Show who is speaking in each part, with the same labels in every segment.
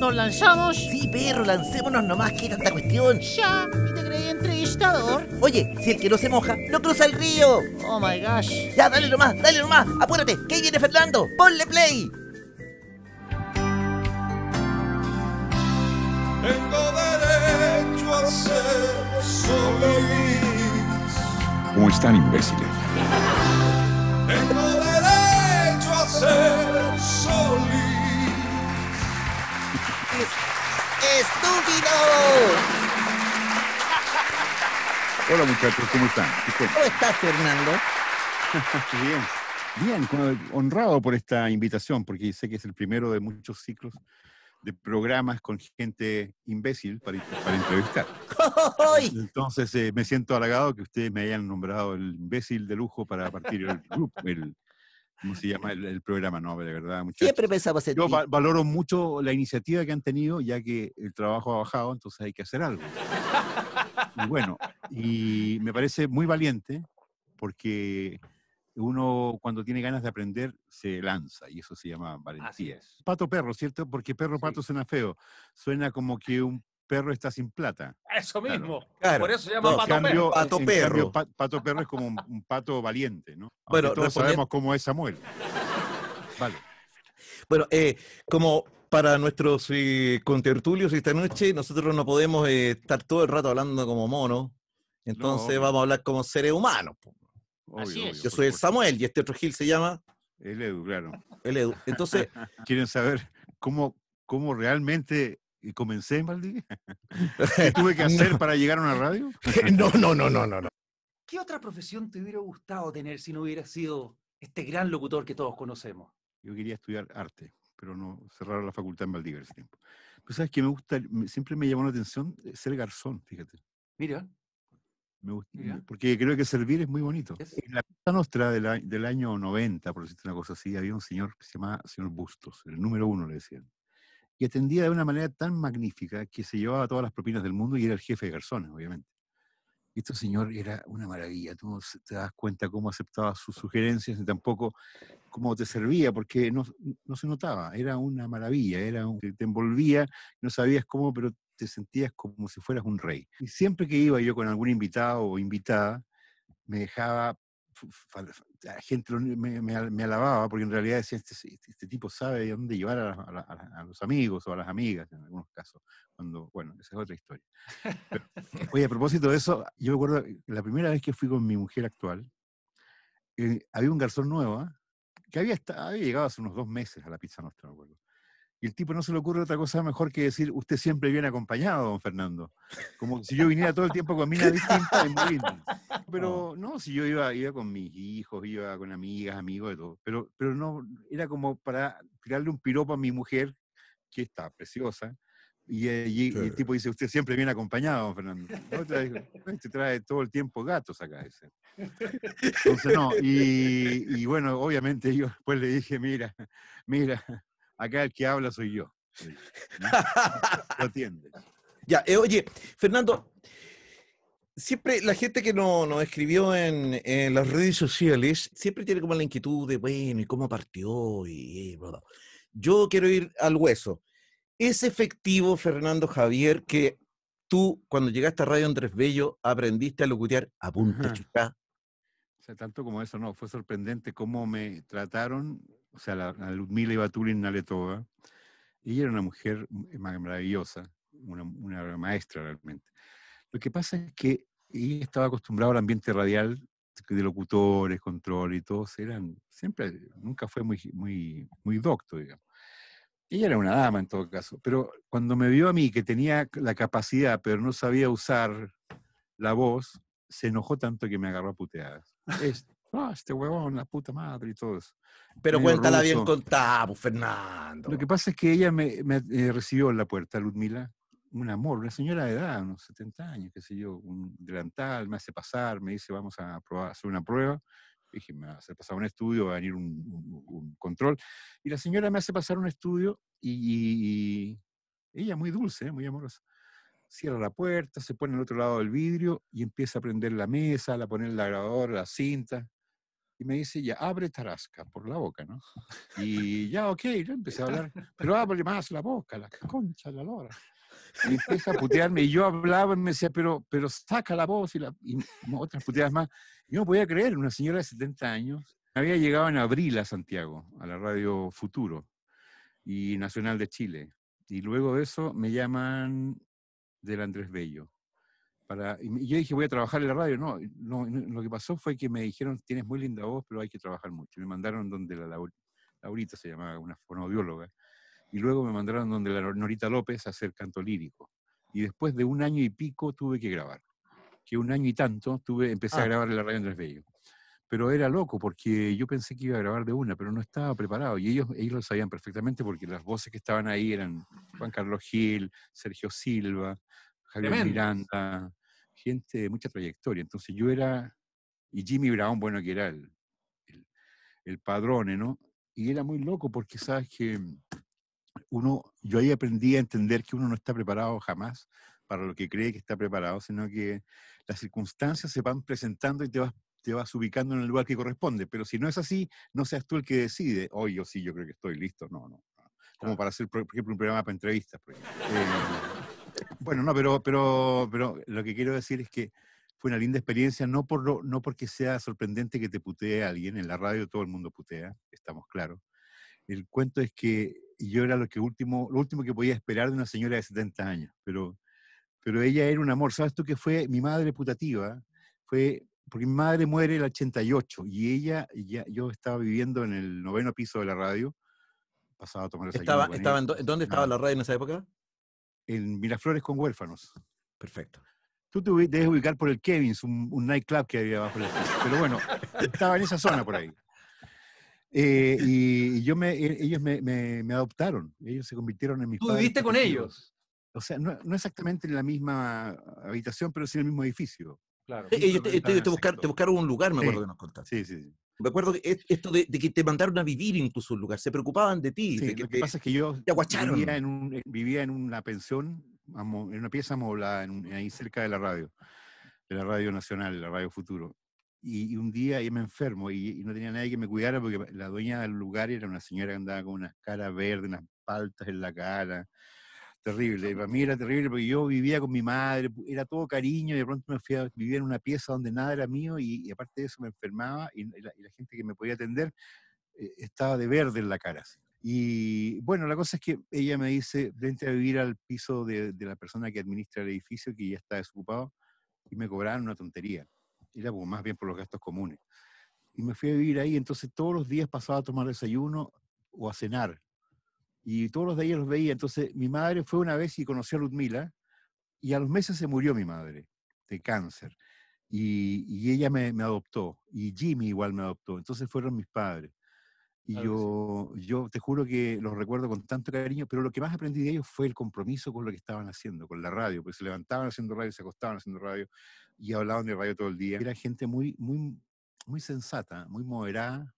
Speaker 1: ¿Nos lanzamos? Sí, perro, lancémonos nomás, que tanta cuestión. Ya, y te creí entrevistador. Oye, si el que no se moja, no cruza el río. Oh my gosh. Ya, dale nomás, dale nomás. Apúrate, que ahí viene Fernando. Ponle play. Tengo derecho a ser
Speaker 2: ¿Cómo están, imbéciles?
Speaker 3: Tengo derecho
Speaker 1: a ser estúpido!
Speaker 2: Hola muchachos, ¿cómo están? ¿Cómo estás, Fernando? bien, bien, honrado por esta invitación, porque sé que es el primero de muchos ciclos de programas con gente imbécil para, entrevistar. Entonces eh, me siento halagado que ustedes me hayan nombrado el imbécil de lujo para partir el, grupo, ¿Cómo se llama el, programa? No, de verdad, Siempre Yo valoro mucho la iniciativa que han tenido, ya que el trabajo ha bajado, entonces hay que hacer algo. Y bueno, y me parece muy valiente, porque uno cuando tiene ganas de aprender se lanza y eso se llama valentía. Así es. Pato perro, ¿cierto? Porque perro pato suena feo. Suena como que un perro está sin plata. Eso mismo. Por eso se llama pato, perro. pato perro. Cambio, pato perro es como un, pato valiente, ¿no? bueno, todos sabemos cómo es Samuel. Vale.
Speaker 1: Bueno, eh, como para nuestros eh, contertulios esta noche, nosotros no podemos eh, estar todo el rato hablando como mono, entonces vamos a hablar como seres humanos. Yo soy el Samuel y este otro Gil se llama...
Speaker 2: El Edu, claro. El Edu. Entonces... Quieren saber cómo, cómo realmente y comencé en Valdivia. ¿Qué tuve que hacer para llegar a una radio? no, no, no, no, no,
Speaker 3: ¿Qué otra profesión te hubiera gustado tener si no hubiera sido este gran locutor que todos conocemos?
Speaker 2: Yo quería estudiar arte, pero no cerraron la facultad en Valdivia ese tiempo. Pero sabes que me gusta, siempre me llamó la atención eh, ser garzón, fíjate. Mira. Me gusta, Porque creo que servir es muy bonito. En la casa nuestra del, del, año 90, por decirte una cosa así, había un señor que se llamaba señor Bustos, el número uno le decían y atendía de una manera tan magnífica que se llevaba todas las propinas del mundo y era el jefe de garzones, obviamente. Y este señor era una maravilla, tú te das cuenta cómo aceptaba sus sugerencias y tampoco cómo te servía, porque no, se notaba, era una maravilla, era un, te envolvía, no sabías cómo, pero te sentías como si fueras un rey. Y siempre que iba yo con algún invitado o invitada, me dejaba la gente me, alababa porque en realidad decía, este, este, este tipo sabe dónde llevar a, los amigos o a las amigas en algunos casos, cuando, bueno, esa es otra historia. oye, a propósito de eso, yo acuerdo la primera vez que fui con mi mujer actual, eh, había un garzón nuevo, ¿ah? que había, había, llegado hace unos dos meses a la pizza nuestra, no acuerdo el tipo no se le ocurre otra cosa mejor que decir, usted siempre viene acompañado, don Fernando. Como si yo viniera todo el tiempo con minas distintas oh. Pero no, si yo iba, iba con mis hijos, iba con amigas, amigos, de todo. Pero, pero no, era como para tirarle un piropo a mi mujer, que está preciosa. Y, eh, el tipo dice, usted siempre viene acompañado, don Fernando. ¿No? Trae, te trae todo el tiempo gatos acá ese. Entonces no, y bueno, obviamente yo después le dije, mira, mira, acá el que habla soy yo.
Speaker 1: Lo atiende. Ya, eh, oye, Fernando, siempre la gente que nos no escribió en, las redes sociales siempre tiene como la inquietud de, bueno, ¿y cómo partió? Y, Yo quiero ir al hueso. ¿Es efectivo, Fernando Javier, que tú, cuando llegaste a Radio Andrés Bello, aprendiste a locutear a punta
Speaker 2: chica? O sea, tanto como eso, no, fue sorprendente cómo me trataron o sea, la, Ludmila Ivatulin Naletova, ella era una mujer eh, maravillosa, una, maestra realmente. Lo que pasa es que ella estaba acostumbrada al ambiente radial de locutores, control y todo. eran, siempre, nunca fue muy, muy, muy docto, digamos. Ella era una dama en todo caso, pero cuando me vio a mí que tenía la capacidad, pero no sabía usar la voz, se enojó tanto que me agarró a puteadas ah, este huevón, la puta madre y todo eso. Pero cuéntala bien contada, pues, Fernando. Lo que pasa es que ella me, eh, recibió en la puerta, Ludmila, un amor, una señora de edad, unos 70 años, qué sé yo, un delantal, me hace pasar, me dice, vamos a probar, hacer una prueba. Dije, me va a hacer pasar un estudio, va a venir un, control. Y la señora me hace pasar un estudio y, ella muy dulce, ¿eh? muy amorosa cierra la puerta, se pone al otro lado del vidrio y empieza a prender la mesa, a poner la grabadora, la cinta y me dice, ya, abre Tarasca por la boca, ¿no? Y ya, ok, yo empecé a hablar, pero abre más la boca, la concha, la lora. Y empieza a putearme y yo hablaba y me decía, pero, pero saca la voz y, la, y otras puteadas más. Yo no podía creer, una señora de 70 años había llegado en abril a Santiago, a la radio Futuro y Nacional de Chile. Y luego de eso me llaman del Andrés Bello y yo dije, voy a trabajar en la radio. No, lo que pasó fue que me dijeron, tienes muy linda voz, pero hay que trabajar mucho. Me mandaron donde la Laurita se llamaba, una fonobióloga Y luego me mandaron donde la Norita López a hacer canto lírico. Y después de un año y pico tuve que grabar. Que un año y tanto tuve, empecé a ah. grabar en la radio Andrés Bello. Pero era loco porque yo pensé que iba a grabar de una, pero no estaba preparado. Y ellos, ellos lo sabían perfectamente porque las voces que estaban ahí eran Juan Carlos Gil, Sergio Silva, Javier Miranda, gente de mucha trayectoria. Entonces yo era, y Jimmy Brown, bueno, que era el, el, padrone, ¿no? Y era muy loco porque, ¿sabes que uno, yo ahí aprendí a entender que uno no está preparado jamás para lo que cree que está preparado, sino que las circunstancias se van presentando y te vas, te vas ubicando en el lugar que corresponde. Pero si no es así, no seas tú el que decide, hoy o yo sí, yo creo que estoy listo. No, no. Como para hacer, por ejemplo, un programa para entrevistas. Eh, bueno, no, pero, pero, pero lo que quiero decir es que fue una linda experiencia, no, por no porque sea sorprendente que te putee a alguien, en la radio todo el mundo putea, estamos claros. El cuento es que yo era lo, que último, lo último que podía esperar de una señora de 70 años, pero, pero ella era un amor. ¿Sabes tú que fue mi madre putativa? Fue porque mi madre muere el 88 y ella, ya, yo estaba viviendo en el noveno piso de la radio, pasaba a tomar esa. Estaba, en ¿Dónde estaba la radio en esa época? en Miraflores con huérfanos. Perfecto. Tú te debes ubicar por el Kevin's, un, nightclub que había abajo. Pero bueno, estaba en esa zona por ahí. Eh, y yo me, e-, ellos me, me, adoptaron, ellos se convirtieron en mis padres. ¿Tú viviste con ellos? O sea, no, exactamente en la misma habitación, pero sí en el mismo edificio.
Speaker 1: Claro. Ellos eh, eh, te, buscaron, un lugar, me acuerdo que nos
Speaker 2: contaste. Sí, sí, sí.
Speaker 1: Me acuerdo que esto de, que te mandaron a vivir en un lugar, se preocupaban de ti. lo que pasa es que yo
Speaker 2: vivía en, eh, vivía en, una pensión, en una pieza amoblada, ahí cerca de la radio, de la radio nacional, la radio futuro. Y, un día yo me enfermo y, y, no tenía nadie que me cuidara porque la dueña del lugar era una señora que andaba con unas caras verdes, unas paltas en la cara, Terrible, para mí era terrible porque yo vivía con mi madre, era todo cariño y de pronto me fui a vivir en una pieza donde nada era mío y, aparte de eso me enfermaba y, la, gente que me podía atender eh, estaba de verde en la cara. Y bueno, la cosa es que ella me dice, vente a vivir al piso de, de, la persona que administra el edificio, que ya está desocupado, y me cobraron una tontería. Era como más bien por los gastos comunes. Y me fui a vivir ahí, entonces todos los días pasaba a tomar desayuno o a cenar y todos los de ellos los veía. Entonces, mi madre fue una vez y conoció a Ludmila, y a los meses se murió mi madre de cáncer. Y, ella me, adoptó, y Jimmy igual me adoptó. Entonces fueron mis padres. Y yo, yo te juro que los recuerdo con tanto cariño, pero lo que más aprendí de ellos fue el compromiso con lo que estaban haciendo, con la radio, porque se levantaban haciendo radio, se acostaban haciendo radio y hablaban de radio todo el día. Era gente muy, muy, muy sensata, muy moderada,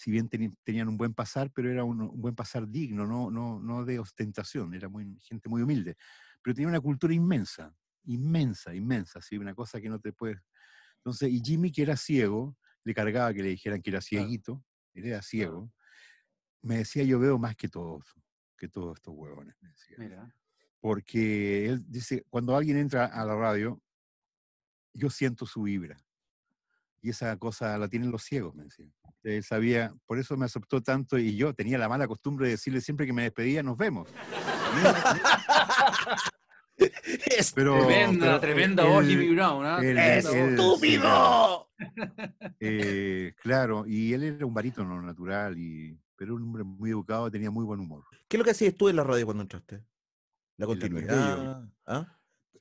Speaker 2: si bien tenían un buen pasar, pero era un, buen pasar digno, no, no, no de ostentación, era muy, gente muy humilde, pero tenía una cultura inmensa, inmensa, inmensa, una cosa que no te puedes... Entonces, y Jimmy, que era ciego, le cargaba que le dijeran que era cieguito, él era ciego, me decía, yo veo más que todos, que todos estos huevones, me decía. Porque él dice, cuando alguien entra a la radio, yo siento su vibra y esa cosa la tienen los ciegos, me decía. Él sabía, por eso me aceptó tanto y yo tenía la mala costumbre de decirle siempre que me despedía, nos vemos. tremenda, tremenda voz Brown. ¿ah? ¿no? ¡Estúpido! Eh, claro, y él era un barítono natural, y, pero un hombre muy educado, tenía muy buen humor. ¿Qué es lo que hacías tú en la radio cuando entraste? La continuidad. ¿Ah?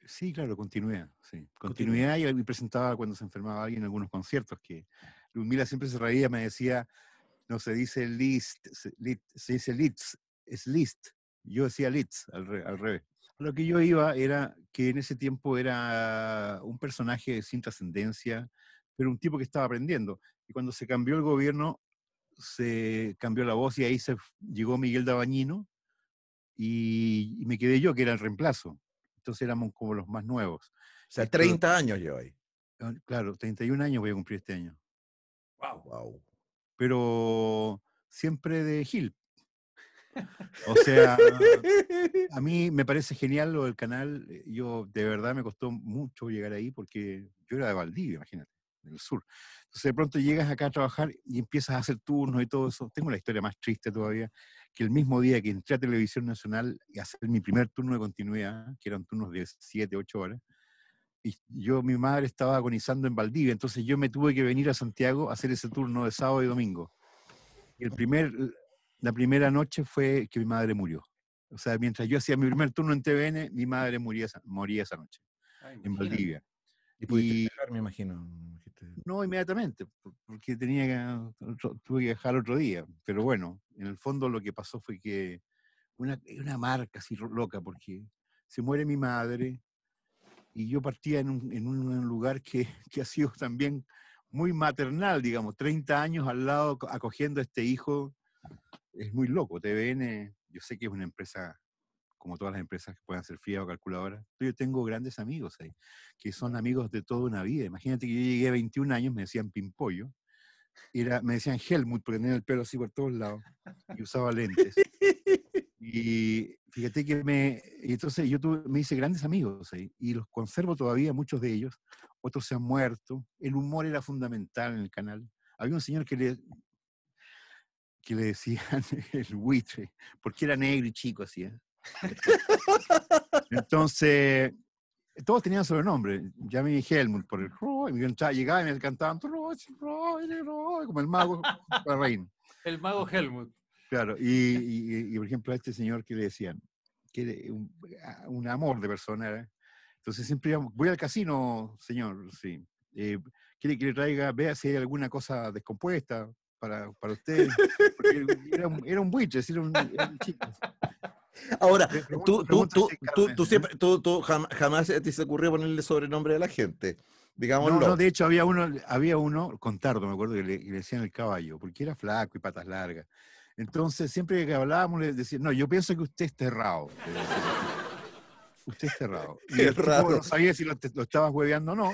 Speaker 2: Sí, claro, continuidad, sí. Continuidad, y presentaba cuando se enfermaba alguien en algunos conciertos que ah. mila siempre se reía, me decía, no se dice list, se, se dice litz, es list. Yo decía litz, al, revés. Lo que yo iba era que en ese tiempo era un personaje sin trascendencia, pero un tipo que estaba aprendiendo. Y cuando se cambió el gobierno, se cambió la voz y ahí se llegó Miguel Dabañino y me quedé yo, que era el reemplazo entonces éramos como los más nuevos. O sea, 30 años yo ahí. Ah, claro, 31 años voy a cumplir este año. Wow. wow. Pero siempre de Gil. O sea, a mí me parece genial lo del canal. Eh, yo de verdad me costó mucho llegar ahí porque yo era de Valdivia, imagínate, del sur. Entonces de pronto llegas acá a trabajar y empiezas a hacer turnos y todo eso. Tengo la historia más triste todavía el mismo día que entré a Televisión Nacional y hacer mi primer turno de continuidad, que eran turnos de 7, 8 horas, y yo, mi madre estaba agonizando en Valdivia, entonces yo me tuve que venir a Santiago a hacer ese turno de sábado y domingo. el primer, la primera noche fue que mi madre murió. O sea, mientras yo hacía mi primer turno en TVN, mi madre moría, moría esa noche, en Valdivia. Y pudiste me imagino. No, inmediatamente, porque tenía ah, tuve que viajar otro día. Pero bueno, en el fondo lo que pasó fue que una, una marca así loca, porque se muere mi madre y yo partía en un, lugar que, que, ha sido también muy maternal, digamos, 30 años al lado acogiendo a este hijo. Es muy loco, TVN, yo sé que es una empresa como todas las empresas que puedan ser frías o calculadoras. Yo tengo grandes amigos ahí, que son amigos de toda una vida. Imagínate que yo llegué a 21 años, me decían Pimpollo, era, me decían Helmut porque tenía el pelo así por todos lados y usaba lentes. Y fíjate que me, entonces yo me hice grandes amigos ahí y los conservo todavía, muchos de ellos, otros se han muerto, el humor era fundamental en el canal. Había un señor que le, que le decían el buitre, porque era negro y chico así, ¿eh? Entonces, todos tenían sobrenombre. Ya me Helmut por el Roy, llegaba y me cantaban Roy, Roy, Roy, como el mago la El mago Helmut. Claro, y, por ejemplo a este señor que le decían, que un, amor de persona ¿eh? Entonces siempre voy al casino, señor, sí. Eh, quiere que le traiga, vea si hay alguna cosa descompuesta para, para usted. era, un, buitre, era un chico. Ahora, tú, tú, tú,
Speaker 1: siempre, tú, jamás te se ocurrió ponerle sobrenombre a la gente. Digámoslo. No,
Speaker 2: de hecho había uno, había uno con tardo, me acuerdo que le, decían el caballo, porque era flaco y patas largas. Entonces, siempre que hablábamos, le decían, no, yo pienso que usted es errado. usted es cerrado. Y es No sabía si lo, estabas hueveando o no.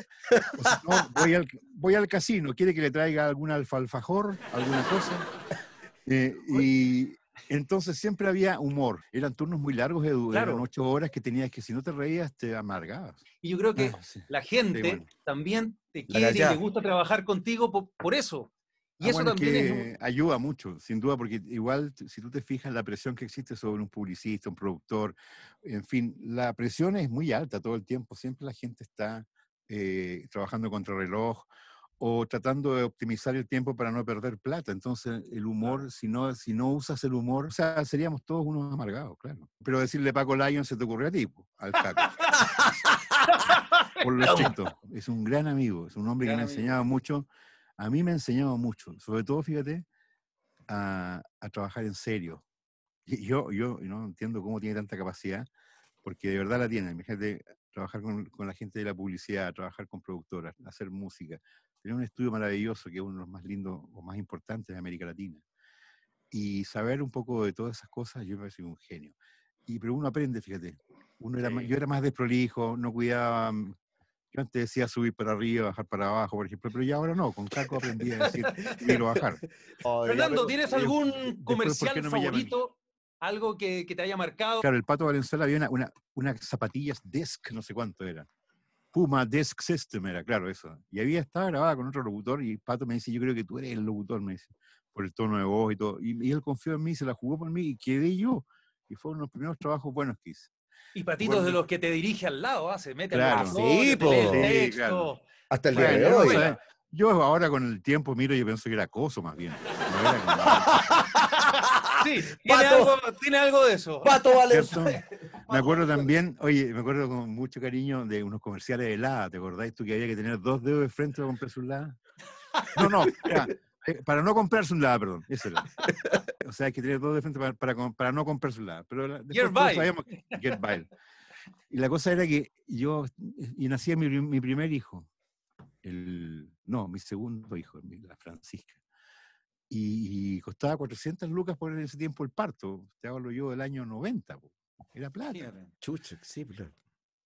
Speaker 2: voy, al, voy, al, casino, quiere que le traiga algún alfalfajor, alguna cosa. Eh, y, entonces siempre había humor. Eran turnos muy largos, de duraron Eran ocho horas que tenías que, si no te reías, te amargabas.
Speaker 3: Y yo creo que ah, la gente también te quiere y le gusta trabajar contigo por, eso.
Speaker 2: Y ah, eso también ayuda mucho, sin duda, porque igual si tú te fijas la presión que existe sobre un publicista, un productor, en fin, la presión es muy alta todo el tiempo, siempre la gente está eh, trabajando contra reloj o tratando de optimizar el tiempo para no perder plata. Entonces, el humor, si no, si no usas el humor, o sea, seríamos todos unos amargados, claro. Pero decirle Paco Lion se te ocurrió a ti, al Paco. Por lo tanto, es un gran amigo, es un hombre que me ha enseñado mucho. A mí me ha enseñado mucho, sobre todo, fíjate, a, trabajar en serio. yo, yo no entiendo cómo tiene tanta capacidad, porque de verdad la tiene. Imagínate trabajar con, con la gente de la publicidad, trabajar con productoras, hacer música, Tenía un estudio maravilloso que es uno de los más lindos o más importantes de América Latina. Y saber un poco de todas esas cosas, yo me sido un genio. Y, pero uno aprende, fíjate. Uno era, Yo era más desprolijo, no cuidaba. Yo antes decía subir para arriba, bajar para abajo, por ejemplo, pero ya ahora no, con Caco aprendí a decir quiero bajar. Oh, Fernando, ¿tienes eh, algún comercial favorito?
Speaker 3: algo que, te haya marcado. Claro, el
Speaker 2: Pato Valenzuela había una, unas zapatillas desk, no sé cuánto eran. Puma Desk System, era claro eso. Y había estado grabada con otro locutor y Pato me dice, yo creo que tú eres el locutor, me dice, por el tono de voz y todo. Y, él confió en mí, se la jugó por mí y quedé yo. Y fue uno de los primeros trabajos buenos que hice.
Speaker 3: Y patitos de los que te dirige al lado, hace ah, se mete sí, el texto.
Speaker 2: Hasta el yo ahora con el tiempo miro y pienso que era acoso más bien
Speaker 3: sí, tiene, algo, de eso. Pato
Speaker 2: Me acuerdo también, oye, me acuerdo con mucho cariño de unos comerciales de helada. ¿Te acordáis tú que había que tener dos dedos de frente para comprar su lado? No, no, eh, para no comprarse un lado, perdón. O sea, hay que tener dos de frente para, no comprarse un lado. Pero Y la cosa era que yo, nací mi, mi primer hijo, el, no, mi segundo hijo, la Francisca y, costaba 400 lucas por ese tiempo el parto, te hablo yo del año 90, era plata. Chucha, sí, pues, claro.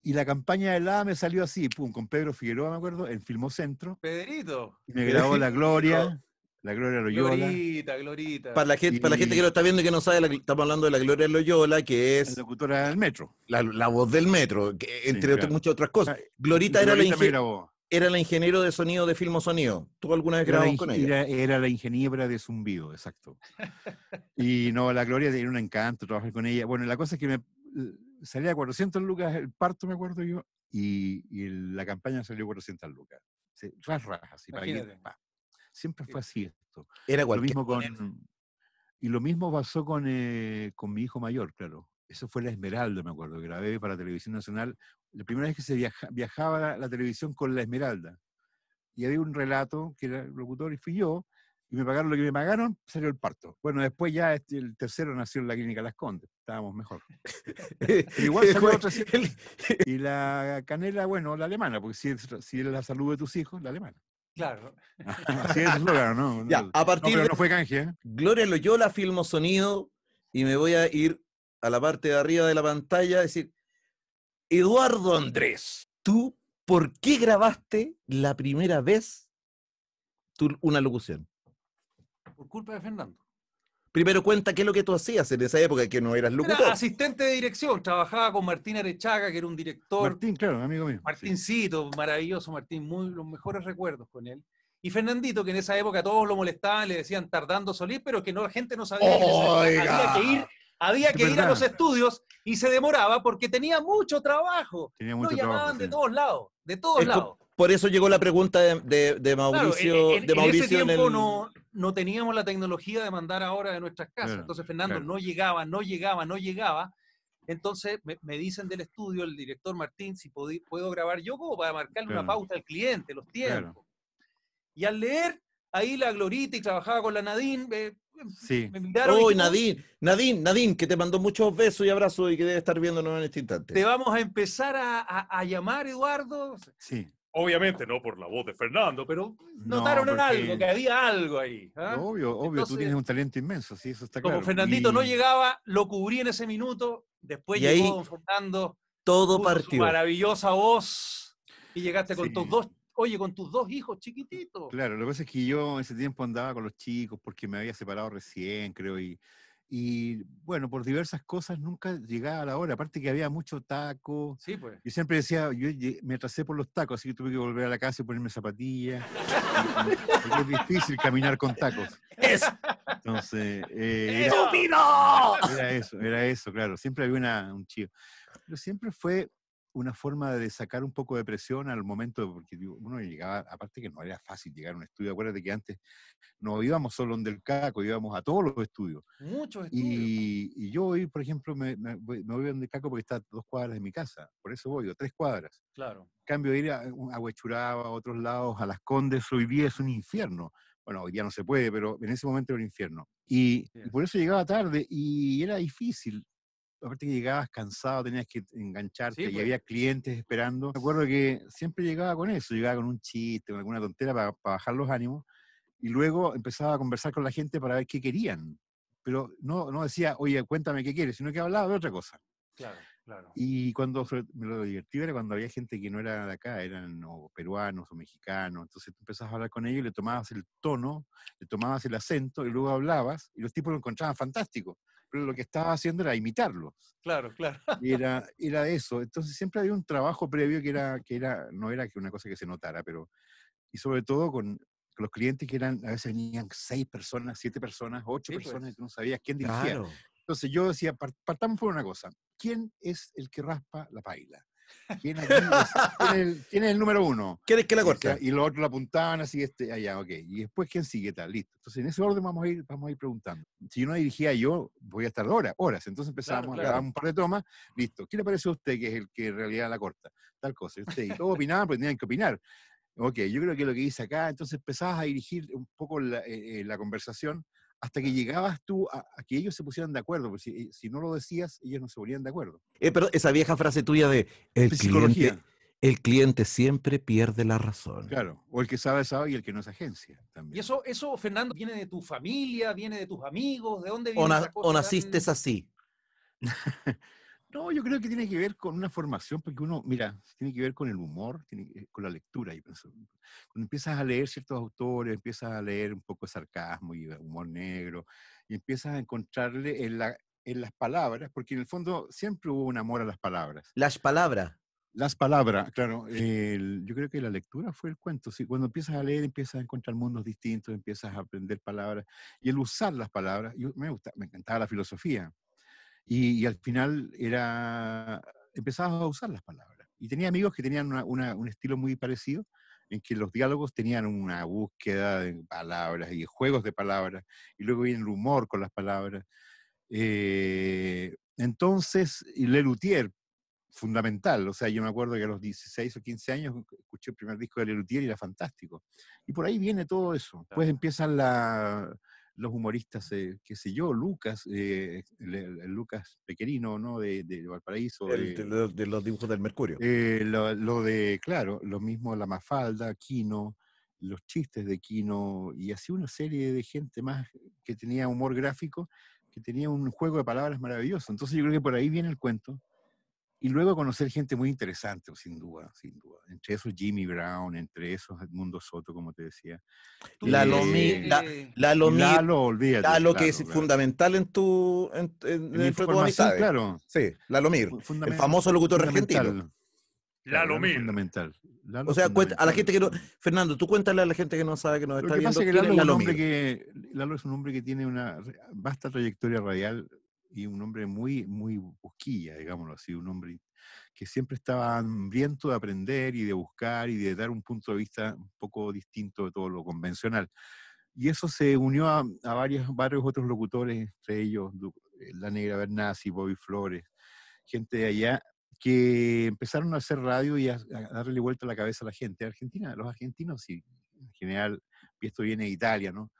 Speaker 2: Y la campaña de helada me salió así, pum, con Pedro Figueroa, me acuerdo, en Filmocentro. Pedrito. me grabó La Gloria. La Gloria Loyola.
Speaker 1: Glorita, Glorita. Para la gente, para la gente que lo está viendo y que no sabe, estamos hablando de la Gloria Loyola, que es. La locutora del metro. La, voz del metro, entre otras, muchas otras cosas. Ah, Glorita, era la era la ingeniero de sonido de Filmo Sonido. ¿Tú alguna vez grabaste con ella?
Speaker 2: Era, la ingeniebra de Zumbido, exacto. y no, la Gloria era un encanto trabajar con ella. Bueno, la cosa es que me salía 400 lucas el parto, me acuerdo yo, y, la campaña salió 400 lucas. Sí, ras, así, para Siempre fue así esto. Era lo mismo con, Y lo mismo pasó con, eh, con mi hijo mayor, claro. Eso fue La Esmeralda, me acuerdo. Grabé para Televisión Nacional la primera vez que se viajaba la, televisión con la Esmeralda. Y había un relato que era el locutor y fui yo, y me pagaron lo que me pagaron, salió el parto. Bueno, después ya este, el tercero nació en la clínica Las Condes, estábamos mejor. igual salió otra Y la canela, bueno, la alemana, porque si es, la salud de tus hijos, la alemana.
Speaker 1: Claro.
Speaker 2: Así es, claro, ¿no? Ya, a partir no, fue canje. ¿eh? yo la filmo
Speaker 1: sonido, y me voy a ir a la parte de arriba de la pantalla, decir, Eduardo Andrés, ¿tú por qué grabaste la primera vez una locución?
Speaker 3: Por culpa de Fernando.
Speaker 1: Primero cuenta qué es lo que tú hacías en esa época que no eras locutor.
Speaker 3: asistente de dirección, trabajaba con Martín Arechaga, que era un director.
Speaker 1: Martín, claro, amigo mío.
Speaker 3: Martincito, maravilloso Martín, muy, los mejores recuerdos con él. Y Fernandito, que en esa época todos lo molestaban, le decían tardando Solís, pero que no, la gente no sabía. Que había que ir había que ir a los estudios y se demoraba porque tenía mucho trabajo.
Speaker 1: lo llamaban de
Speaker 3: todos lados, de todos lados.
Speaker 1: Por eso llegó la pregunta de, e- e- Mauricio. en, ese tiempo no,
Speaker 3: no, teníamos la tecnología de mandar ahora de nuestras casas. Entonces Fernando no llegaba, no llegaba, no llegaba. Entonces me, dicen del estudio el director Martín si puedo grabar yo como para marcarle una pauta al cliente, los tiempos. Y al leer ahí la Glorita y trabajaba con la Nadine, eh, Sí. nadie Nadine,
Speaker 1: Nadine, Nadine, que te mandó muchos besos y abrazos y que debe estar viéndonos en este instante. Te
Speaker 3: vamos a empezar a, llamar, Eduardo. Sí. Obviamente no por la voz de Fernando, pero pues, notaron algo, que había algo ahí. ¿ah? Obvio, obvio, tú tienes un
Speaker 2: talento inmenso, sí, eso está claro. Como Fernandito no llegaba,
Speaker 3: lo cubrí en ese minuto, después llegó Fernando. Todo partido. maravillosa voz y llegaste con tus dos Oye, con tus dos hijos
Speaker 2: chiquititos. Claro, lo que pasa es que yo ese tiempo andaba con los chicos porque me había separado recién, creo, y, y bueno, por diversas cosas nunca llegaba a la hora, aparte que había mucho taco. Sí, pues. Yo siempre decía, yo me atrasé por los tacos, así que tuve que volver a la casa y ponerme zapatillas. porque es difícil caminar con tacos. ¡Eso! Entonces, eh, era, era, eso, era eso, claro. Siempre había una, un chivo. Pero siempre fue una forma de sacar un poco de presión al momento, porque uno llegaba, aparte que no era fácil llegar a un estudio, acuérdate que antes no íbamos solo en del Caco, íbamos a todos los estudios. Muchos estudios. Y, yo hoy, por ejemplo, me, voy, a del Caco porque está a dos cuadras de mi casa, por eso voy, o tres cuadras. Claro. En cambio de ir a, a Huechuraba, a otros lados, a Las Condes, hoy día es un infierno, bueno, hoy día no se puede, pero en ese momento era un infierno. Y, y, por eso llegaba tarde y era difícil aparte que llegabas cansado, tenías que engancharte y pues. había clientes esperando. Me acuerdo que siempre llegaba con eso, llegaba con un chiste, con alguna tontera para, bajar los ánimos y luego empezaba a conversar con la gente para ver qué querían. Pero no, no decía, oye, cuéntame qué quieres, sino que hablaba de otra cosa. Claro, Y cuando me lo divertí era cuando había gente que no era de acá, eran o peruanos o mexicanos. Entonces empezabas a hablar con ellos, y le tomabas el tono, le tomabas el acento y luego hablabas y los tipos lo encontraban fantástico lo que estaba haciendo era imitarlo. Claro, claro. Y era, eso. Entonces siempre había un trabajo previo que, era, que era, no era que una cosa que se notara, pero, y sobre todo con, los clientes que eran, a veces venían seis personas, siete personas, ocho personas, pues. que no sabías quién dirigía. Entonces yo decía, partamos por una cosa, ¿quién es el que raspa la paila? ¿Quién, es el, número uno? ¿Quién es que la corta? y los otros la apuntaban así, este, allá, ok. Y después, ¿quién sigue tal? Listo. Entonces, en ese orden vamos a ir, vamos a ir preguntando. Si yo no dirigía yo, voy a estar horas, horas. Entonces empezamos, a claro. un par de tomas, listo. ¿Qué le parece a usted que es el que en realidad la corta? Tal cosa. Usted, y todos opinaban, pues tenían que opinar. Ok, yo creo que lo que hice acá, entonces empezabas a dirigir un poco la, eh, eh, la conversación hasta que llegabas tú a, que ellos se pusieran de acuerdo, porque si, no lo decías, ellos no se ponían de acuerdo.
Speaker 1: Eh, pero esa vieja frase tuya de el Psicología. cliente, el cliente siempre pierde la razón.
Speaker 2: Claro, o el que sabe sabe y el que no es agencia
Speaker 3: también. Y eso, eso Fernando, viene de tu familia, viene de tus amigos, ¿de dónde viene
Speaker 2: o, esa cosa o naciste así. yo creo que tiene que ver con una formación, porque uno, mira, tiene que ver con el humor, tiene con la lectura. Cuando empiezas a leer ciertos autores, empiezas a leer un poco de sarcasmo y humor negro, y empiezas a encontrarle en, las palabras, porque en el fondo siempre hubo un amor a las palabras. Las palabras. Las palabras, claro. yo creo que la lectura fue el cuento. Sí, cuando empiezas a leer, empiezas a encontrar mundos distintos, empiezas a aprender palabras y el usar las palabras. me, gusta, me encantaba la filosofía. Y, al final era, empezabas a usar las palabras. Y tenía amigos que tenían un estilo muy parecido, en que los diálogos tenían una búsqueda de palabras y juegos de palabras, y luego viene el humor con las palabras. Eh, entonces, Le fundamental, o sea, yo me acuerdo que a los 16 o 15 años escuché el primer disco de Lelutier y era fantástico. Y por ahí viene todo eso. Después empiezan la, los humoristas, eh, qué sé yo, Lucas, eh, Lucas Pequerino, ¿no? De, Valparaíso. de, los dibujos del Mercurio. Eh, lo, de, claro, lo mismo La Mafalda, Quino, los chistes de Quino, y así una serie de gente más que tenía humor gráfico, que tenía un juego de palabras maravilloso. Entonces yo creo que por ahí viene el cuento, y luego conocer gente muy interesante, pues, sin duda, sin duda. Entre esos Jimmy Brown, entre esos Edmundo Soto, como te decía. Lalo, eh, la, Lalo, olvídate, Lalo, que es
Speaker 1: fundamental en tu, en,
Speaker 2: en, Claro.
Speaker 1: Sí, Lalo Mir, el famoso locutor argentino.
Speaker 2: Lalo Mir. Fundamental. o sea, cuenta,
Speaker 1: a la gente que no... Fernando, tú cuéntale a la gente que no sabe que nos está Lo que viendo. la es que hombre
Speaker 2: que, Lalo es un hombre que tiene una vasta trayectoria radial y un hombre muy, muy busquilla, digámoslo así, un hombre que siempre estaba hambriento de aprender y de buscar y de dar un punto de vista un poco distinto de todo lo convencional. Y eso se unió a, varios, varios otros locutores, entre ellos eh, La Negra Bernasi, Bobby Flores, gente de allá, que empezaron a hacer radio y a, darle vuelta a la cabeza a la gente. Argentina, los argentinos, y en general, y esto viene de Italia, ¿no?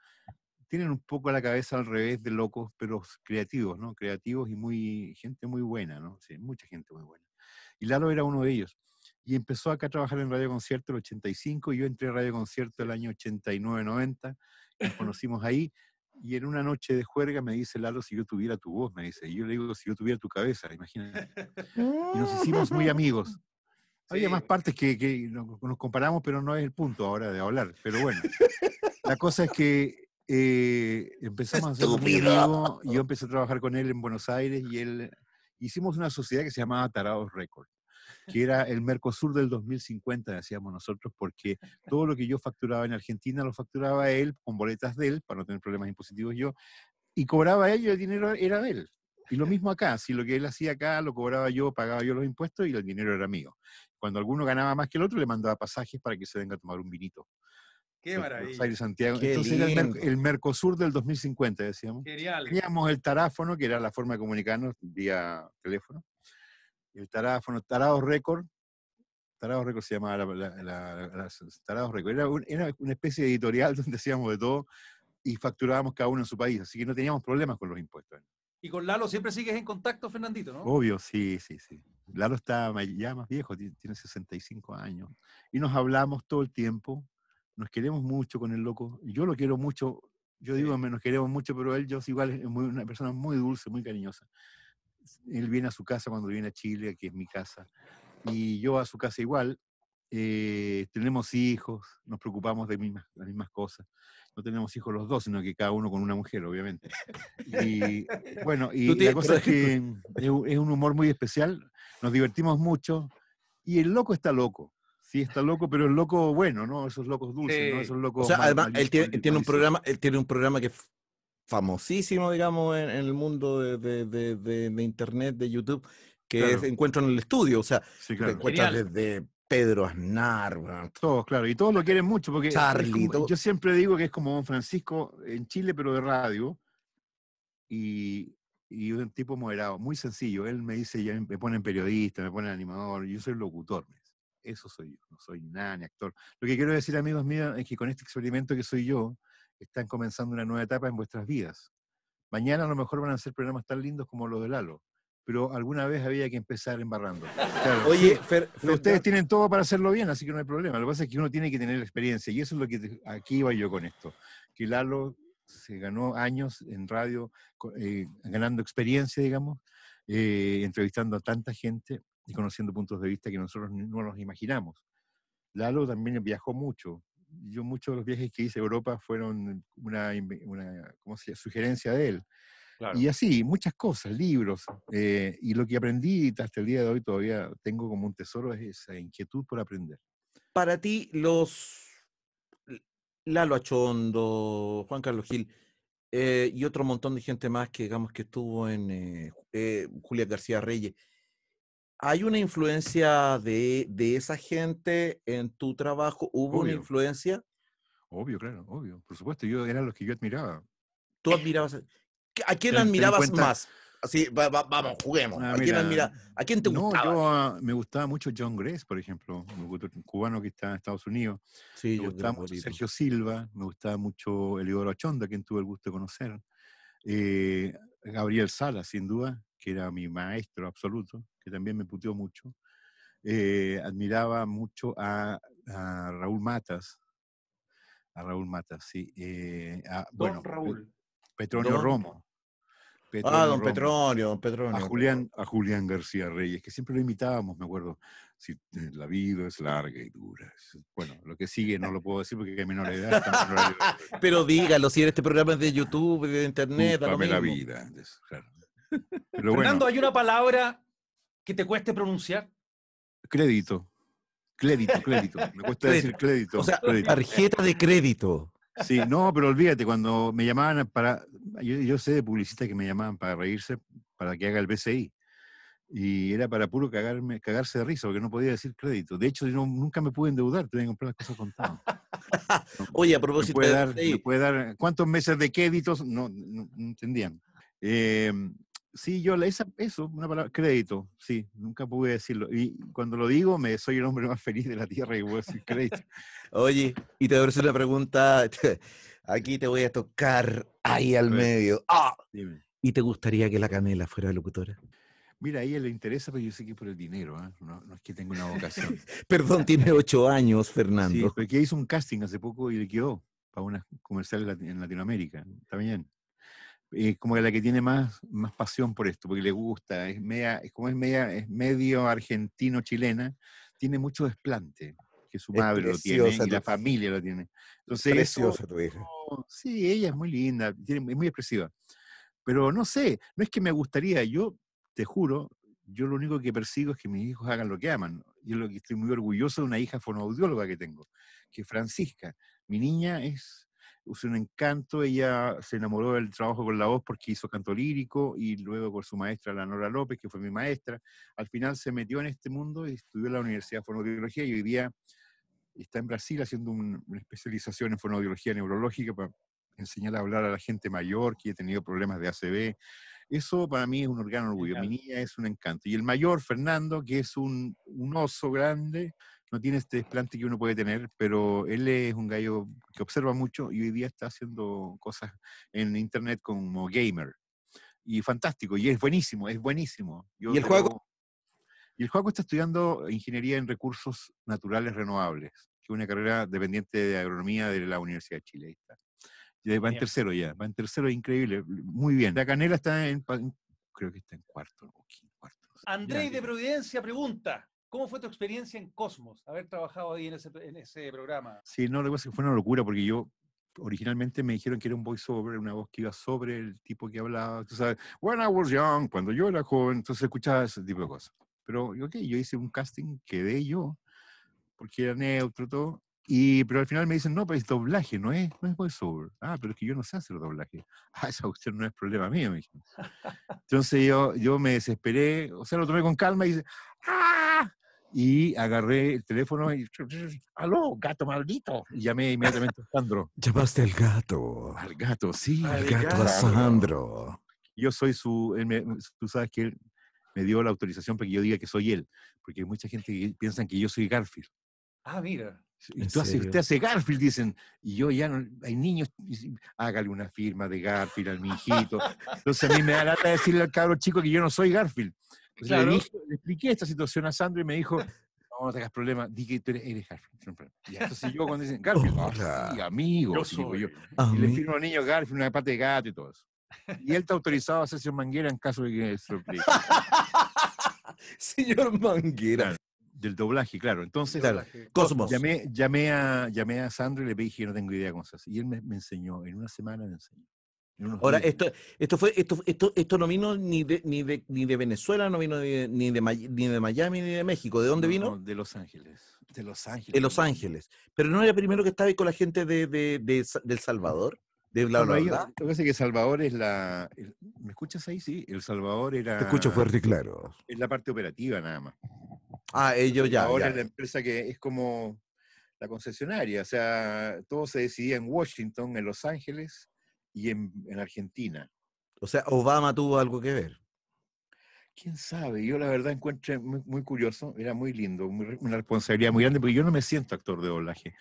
Speaker 2: tienen un poco la cabeza al revés de locos, pero creativos, ¿no? Creativos y muy, gente muy buena, ¿no? Sí, mucha gente muy buena. Y Lalo era uno de ellos. Y empezó acá a trabajar en Radio Concierto el 85, y yo entré a Radio Concierto el año 89-90, nos conocimos ahí, y en una noche de juerga me dice Lalo, si yo tuviera tu voz, me dice, y yo le digo, si yo tuviera tu cabeza, imagínate. Y nos hicimos muy amigos. Había más partes que, que nos comparamos, pero no es el punto ahora de hablar. Pero bueno, la cosa es que eh, empezamos a hacer un yo empecé a trabajar con él en Buenos Aires y él hicimos una sociedad que se llamaba Tarados Records que era el Mercosur del 2050, decíamos nosotros, porque todo lo que yo facturaba en Argentina lo facturaba él con boletas de él, para no tener problemas impositivos yo, y cobraba él y el dinero era de él. Y lo mismo acá, si lo que él hacía acá lo cobraba yo, pagaba yo los impuestos y el dinero era mío. Cuando alguno ganaba más que el otro, le mandaba pasajes para que se venga a tomar un vinito. Santiago. Entonces era el, Mercosur del 2050, decíamos. Teníamos el taráfono, que era la forma de comunicarnos vía teléfono. El taráfono, tarado Record. tarado Record se llamaba la, la, Record. Era, era, una especie de editorial donde hacíamos de todo y facturábamos cada uno en su país. Así que no teníamos problemas con los impuestos.
Speaker 3: Y con Lalo siempre sigues en contacto, Fernandito, ¿no?
Speaker 2: Obvio, sí, sí, sí. Lalo está ya más viejo, tiene 65 años. Y nos hablamos todo el tiempo, nos queremos mucho con el loco. Yo lo quiero mucho, yo digo, sí. nos queremos mucho, pero él, yo igual, es muy, una persona muy dulce, muy cariñosa. Él viene a su casa cuando viene a Chile, que es mi casa, y yo a su casa igual. Eh, tenemos hijos, nos preocupamos de mismas, las mismas cosas. No tenemos hijos los dos, sino que cada uno con una mujer, obviamente. Y bueno, y la cosa es que es un humor muy especial, nos divertimos mucho y el loco está loco. Sí, está loco, pero es loco bueno, ¿no? Esos locos dulces, ¿no? Esos locos. O sea, además,
Speaker 1: él, tiene, un programa, él tiene un programa que es famosísimo, digamos, en, el mundo de, internet, de YouTube, que encuentran es Encuentro en el Estudio. O sea, sí, encuentras desde
Speaker 2: Pedro Aznar, Todos, claro, y todos lo quieren mucho, porque yo siempre digo que es como Don Francisco en Chile, pero de radio. Y, y un tipo moderado, muy sencillo. Él me dice, ya me ponen periodista, me ponen animador, yo soy locutor eso soy yo, no soy nada ni actor. Lo que quiero decir, amigos míos, es que con este experimento que soy yo, están comenzando una nueva etapa en vuestras vidas. Mañana a lo mejor van a ser programas tan lindos como los de Lalo, pero alguna vez había que empezar embarrando. Oye, ustedes tienen todo para hacerlo bien, así que no hay problema. Lo que pasa es que uno tiene que tener la experiencia y eso es lo que aquí iba yo con esto, que Lalo se ganó años en radio, eh, ganando experiencia, digamos, eh, entrevistando a tanta gente, y conociendo puntos de vista que nosotros no nos imaginamos. Lalo también viajó mucho. Yo muchos de los viajes que hice a Europa fueron una, una sugerencia de él. Y así, muchas cosas, libros. Eh, y lo que aprendí hasta el día de hoy todavía tengo como un tesoro es esa inquietud por aprender. Para ti, los
Speaker 1: Lalo Achondo, Juan Carlos Gil eh, y otro montón de gente más que digamos que estuvo en eh, Julia García Reyes, ¿Hay una influencia de, de, esa gente en tu trabajo? ¿Hubo una influencia? Obvio, claro, obvio. Por supuesto, yo eran los que yo admiraba. ¿Tú admirabas? ¿A quién admirabas más? Así, vamos, juguemos. Ah, ¿A, quién ¿A
Speaker 2: quién te no, Yo, ah, me gustaba mucho John Grace, por ejemplo, un cubano que está en Estados Unidos. Sí, me gustaba mucho Sergio Silva, me gustaba mucho Eliodoro Achonda, quien tuve el gusto de conocer. Eh, Gabriel Sala, sin duda, que era mi maestro absoluto también me puteó mucho. Eh, admiraba mucho a, Raúl Matas. A Raúl Matas, sí. Eh, a, bueno, Raúl. Petronio Romo. ah, don Petronio,
Speaker 1: don Petronio. A Julián,
Speaker 2: a Julián García Reyes, que siempre lo imitábamos, me acuerdo. Si, eh, la vida es larga y dura. Bueno, lo que sigue no lo puedo decir porque hay menor edad.
Speaker 1: Pero dígalo, si este programa es de YouTube, de internet. Dame la vida.
Speaker 2: Pero Fernando,
Speaker 3: hay una palabra que te cueste pronunciar?
Speaker 2: Crédito. Crédito, crédito. Me cuesta decir crédito. tarjeta de crédito. Sí, no, pero olvídate, cuando me llamaban para. Yo, sé de publicistas que me llamaban para reírse, para que haga el BCI. Y era para puro cagarme, cagarse de risa, porque no podía decir crédito. De hecho, yo nunca me pude endeudar, tenía que comprar las cosas contadas. Oye,
Speaker 1: a propósito. Puede de dar,
Speaker 2: ¿Cuántos meses de créditos? No, no entendían. Eh, Sí, yo, esa, eso, una palabra, crédito, sí, nunca pude decirlo. Y cuando lo digo, me soy el hombre más feliz de la tierra y voy a decir crédito. Oye, y te voy a hacer una
Speaker 1: pregunta, aquí te voy a tocar
Speaker 2: ahí al medio. ¡Ah!
Speaker 1: ¿Y te gustaría que la canela fuera locutora?
Speaker 2: Mira, a ella le interesa, pero yo sé que por el dinero, ¿ah? no, es que tenga una vocación.
Speaker 1: Perdón, tiene ocho años, Fernando. Sí,
Speaker 2: porque hizo un casting hace poco y le quedó para unas comerciales en Latinoamérica. también. bien. Es como la que tiene más, más pasión por esto, porque le gusta, es media, es como es media, es medio argentino-chilena, tiene mucho desplante, que su madre lo tiene y la familia lo tiene. Entonces, preciosa tu hija. sí, ella es muy linda, es muy expresiva. Pero no sé, no es que me gustaría, yo te juro, yo lo único que persigo es que mis hijos hagan lo que aman. Yo lo que estoy muy orgulloso de una hija fonoaudióloga que tengo, que es Francisca. Mi niña es es un encanto. Ella se enamoró del trabajo con la voz porque hizo canto lírico y luego con su maestra, la Nora López, que fue mi maestra. Al final se metió en este mundo y estudió en la Universidad de Fonoaudiología y hoy día está en Brasil haciendo una especialización en fonoaudiología neurológica para enseñar a hablar a la gente mayor que ha tenido problemas de ACB. Eso para mí es un órgano orgullo. Mi niña es un encanto. Y el mayor, Fernando, que es un, un oso grande, no tiene este desplante que uno puede tener, pero él es un gallo que observa mucho y hoy día está haciendo cosas en internet como gamer. Y fantástico, y es buenísimo, es buenísimo. ¿Y el juego? Y el juego está estudiando ingeniería en recursos naturales renovables, que es una carrera dependiente de agronomía de la Universidad de Chile. está. Va en tercero ya, va en tercero, increíble, muy bien. La Canela está en, creo que está en cuarto o
Speaker 3: Andrés de Providencia pregunta, ¿Cómo fue tu experiencia en Cosmos, haber trabajado ahí en ese, programa?
Speaker 2: Sí, no, lo que es que fue una locura porque yo originalmente me dijeron que era un voiceover, una voz que iba sobre el tipo que hablaba, tú sabes, when I was young, cuando yo era joven, entonces escuchaba ese tipo de cosas. Pero, ok, yo hice un casting, quedé yo, porque era neutro todo, y, pero al final me dicen, no, pero es doblaje, no es, no es voiceover. Ah, pero es que yo no sé hacer doblaje. Ah, esa cuestión no es problema mío, me dijeron. Entonces yo, yo me desesperé, o sea, lo tomé con calma y dije, ¡Ah! Y agarré el teléfono y aló, gato maldito. Y llamé inmediatamente a Sandro. Llamaste al gato.
Speaker 1: Al gato, sí. Al, gato, a Sandro.
Speaker 2: Yo soy su, tú sabes que él me dio la autorización para que yo diga que soy él, porque mucha gente que piensa que yo soy Garfield. Ah, mira. Y tú hace, usted hace Garfield, dicen. Y yo ya no, hay niños, hágale una firma de Garfield al mijito Entonces a mí me da lata decirle al cabro chico que yo no soy Garfield. Claro. Le, expliqué esta situación a Sandro y me dijo, no, no tengas problema, di que tú eres, eres Garfield. y entonces yo cuando dicen, oh, Garfield, amigo, y le firmo al niño Garfield una pata de gato y todo eso. Y él está autorizado a hacerse manguera en caso de que se lo Señor Manguera. Del doblaje, claro. Entonces, Cosmos. Llamé, llamé, a, llamé a Sandro y le dije, no tengo idea cómo se hace. Y él me, enseñó, en una semana me enseñó. Ahora, esto, esto fue, esto, esto,
Speaker 1: no vino ni de, ni de, Venezuela, no vino ni, de, ni de Miami, ni de México. ¿De dónde vino?
Speaker 2: de Los Ángeles. De Los Ángeles. De
Speaker 1: Los Ángeles. Pero no era primero que estaba ahí con la gente de, El Salvador. De la verdad.
Speaker 2: que Salvador es la. ¿Me escuchas ahí? Sí, El Salvador era. Te escucho fuerte y claro. Es la parte operativa nada más. Ah, ellos ya. Ahora es la empresa que es como la concesionaria, o sea, todo se decidía en Washington, en Los Ángeles, y en, en Argentina.
Speaker 1: O sea, Obama tuvo
Speaker 2: algo que ver quién sabe, yo la verdad encuentro muy, curioso, era muy lindo, una responsabilidad muy grande, porque yo no me siento actor de doblaje.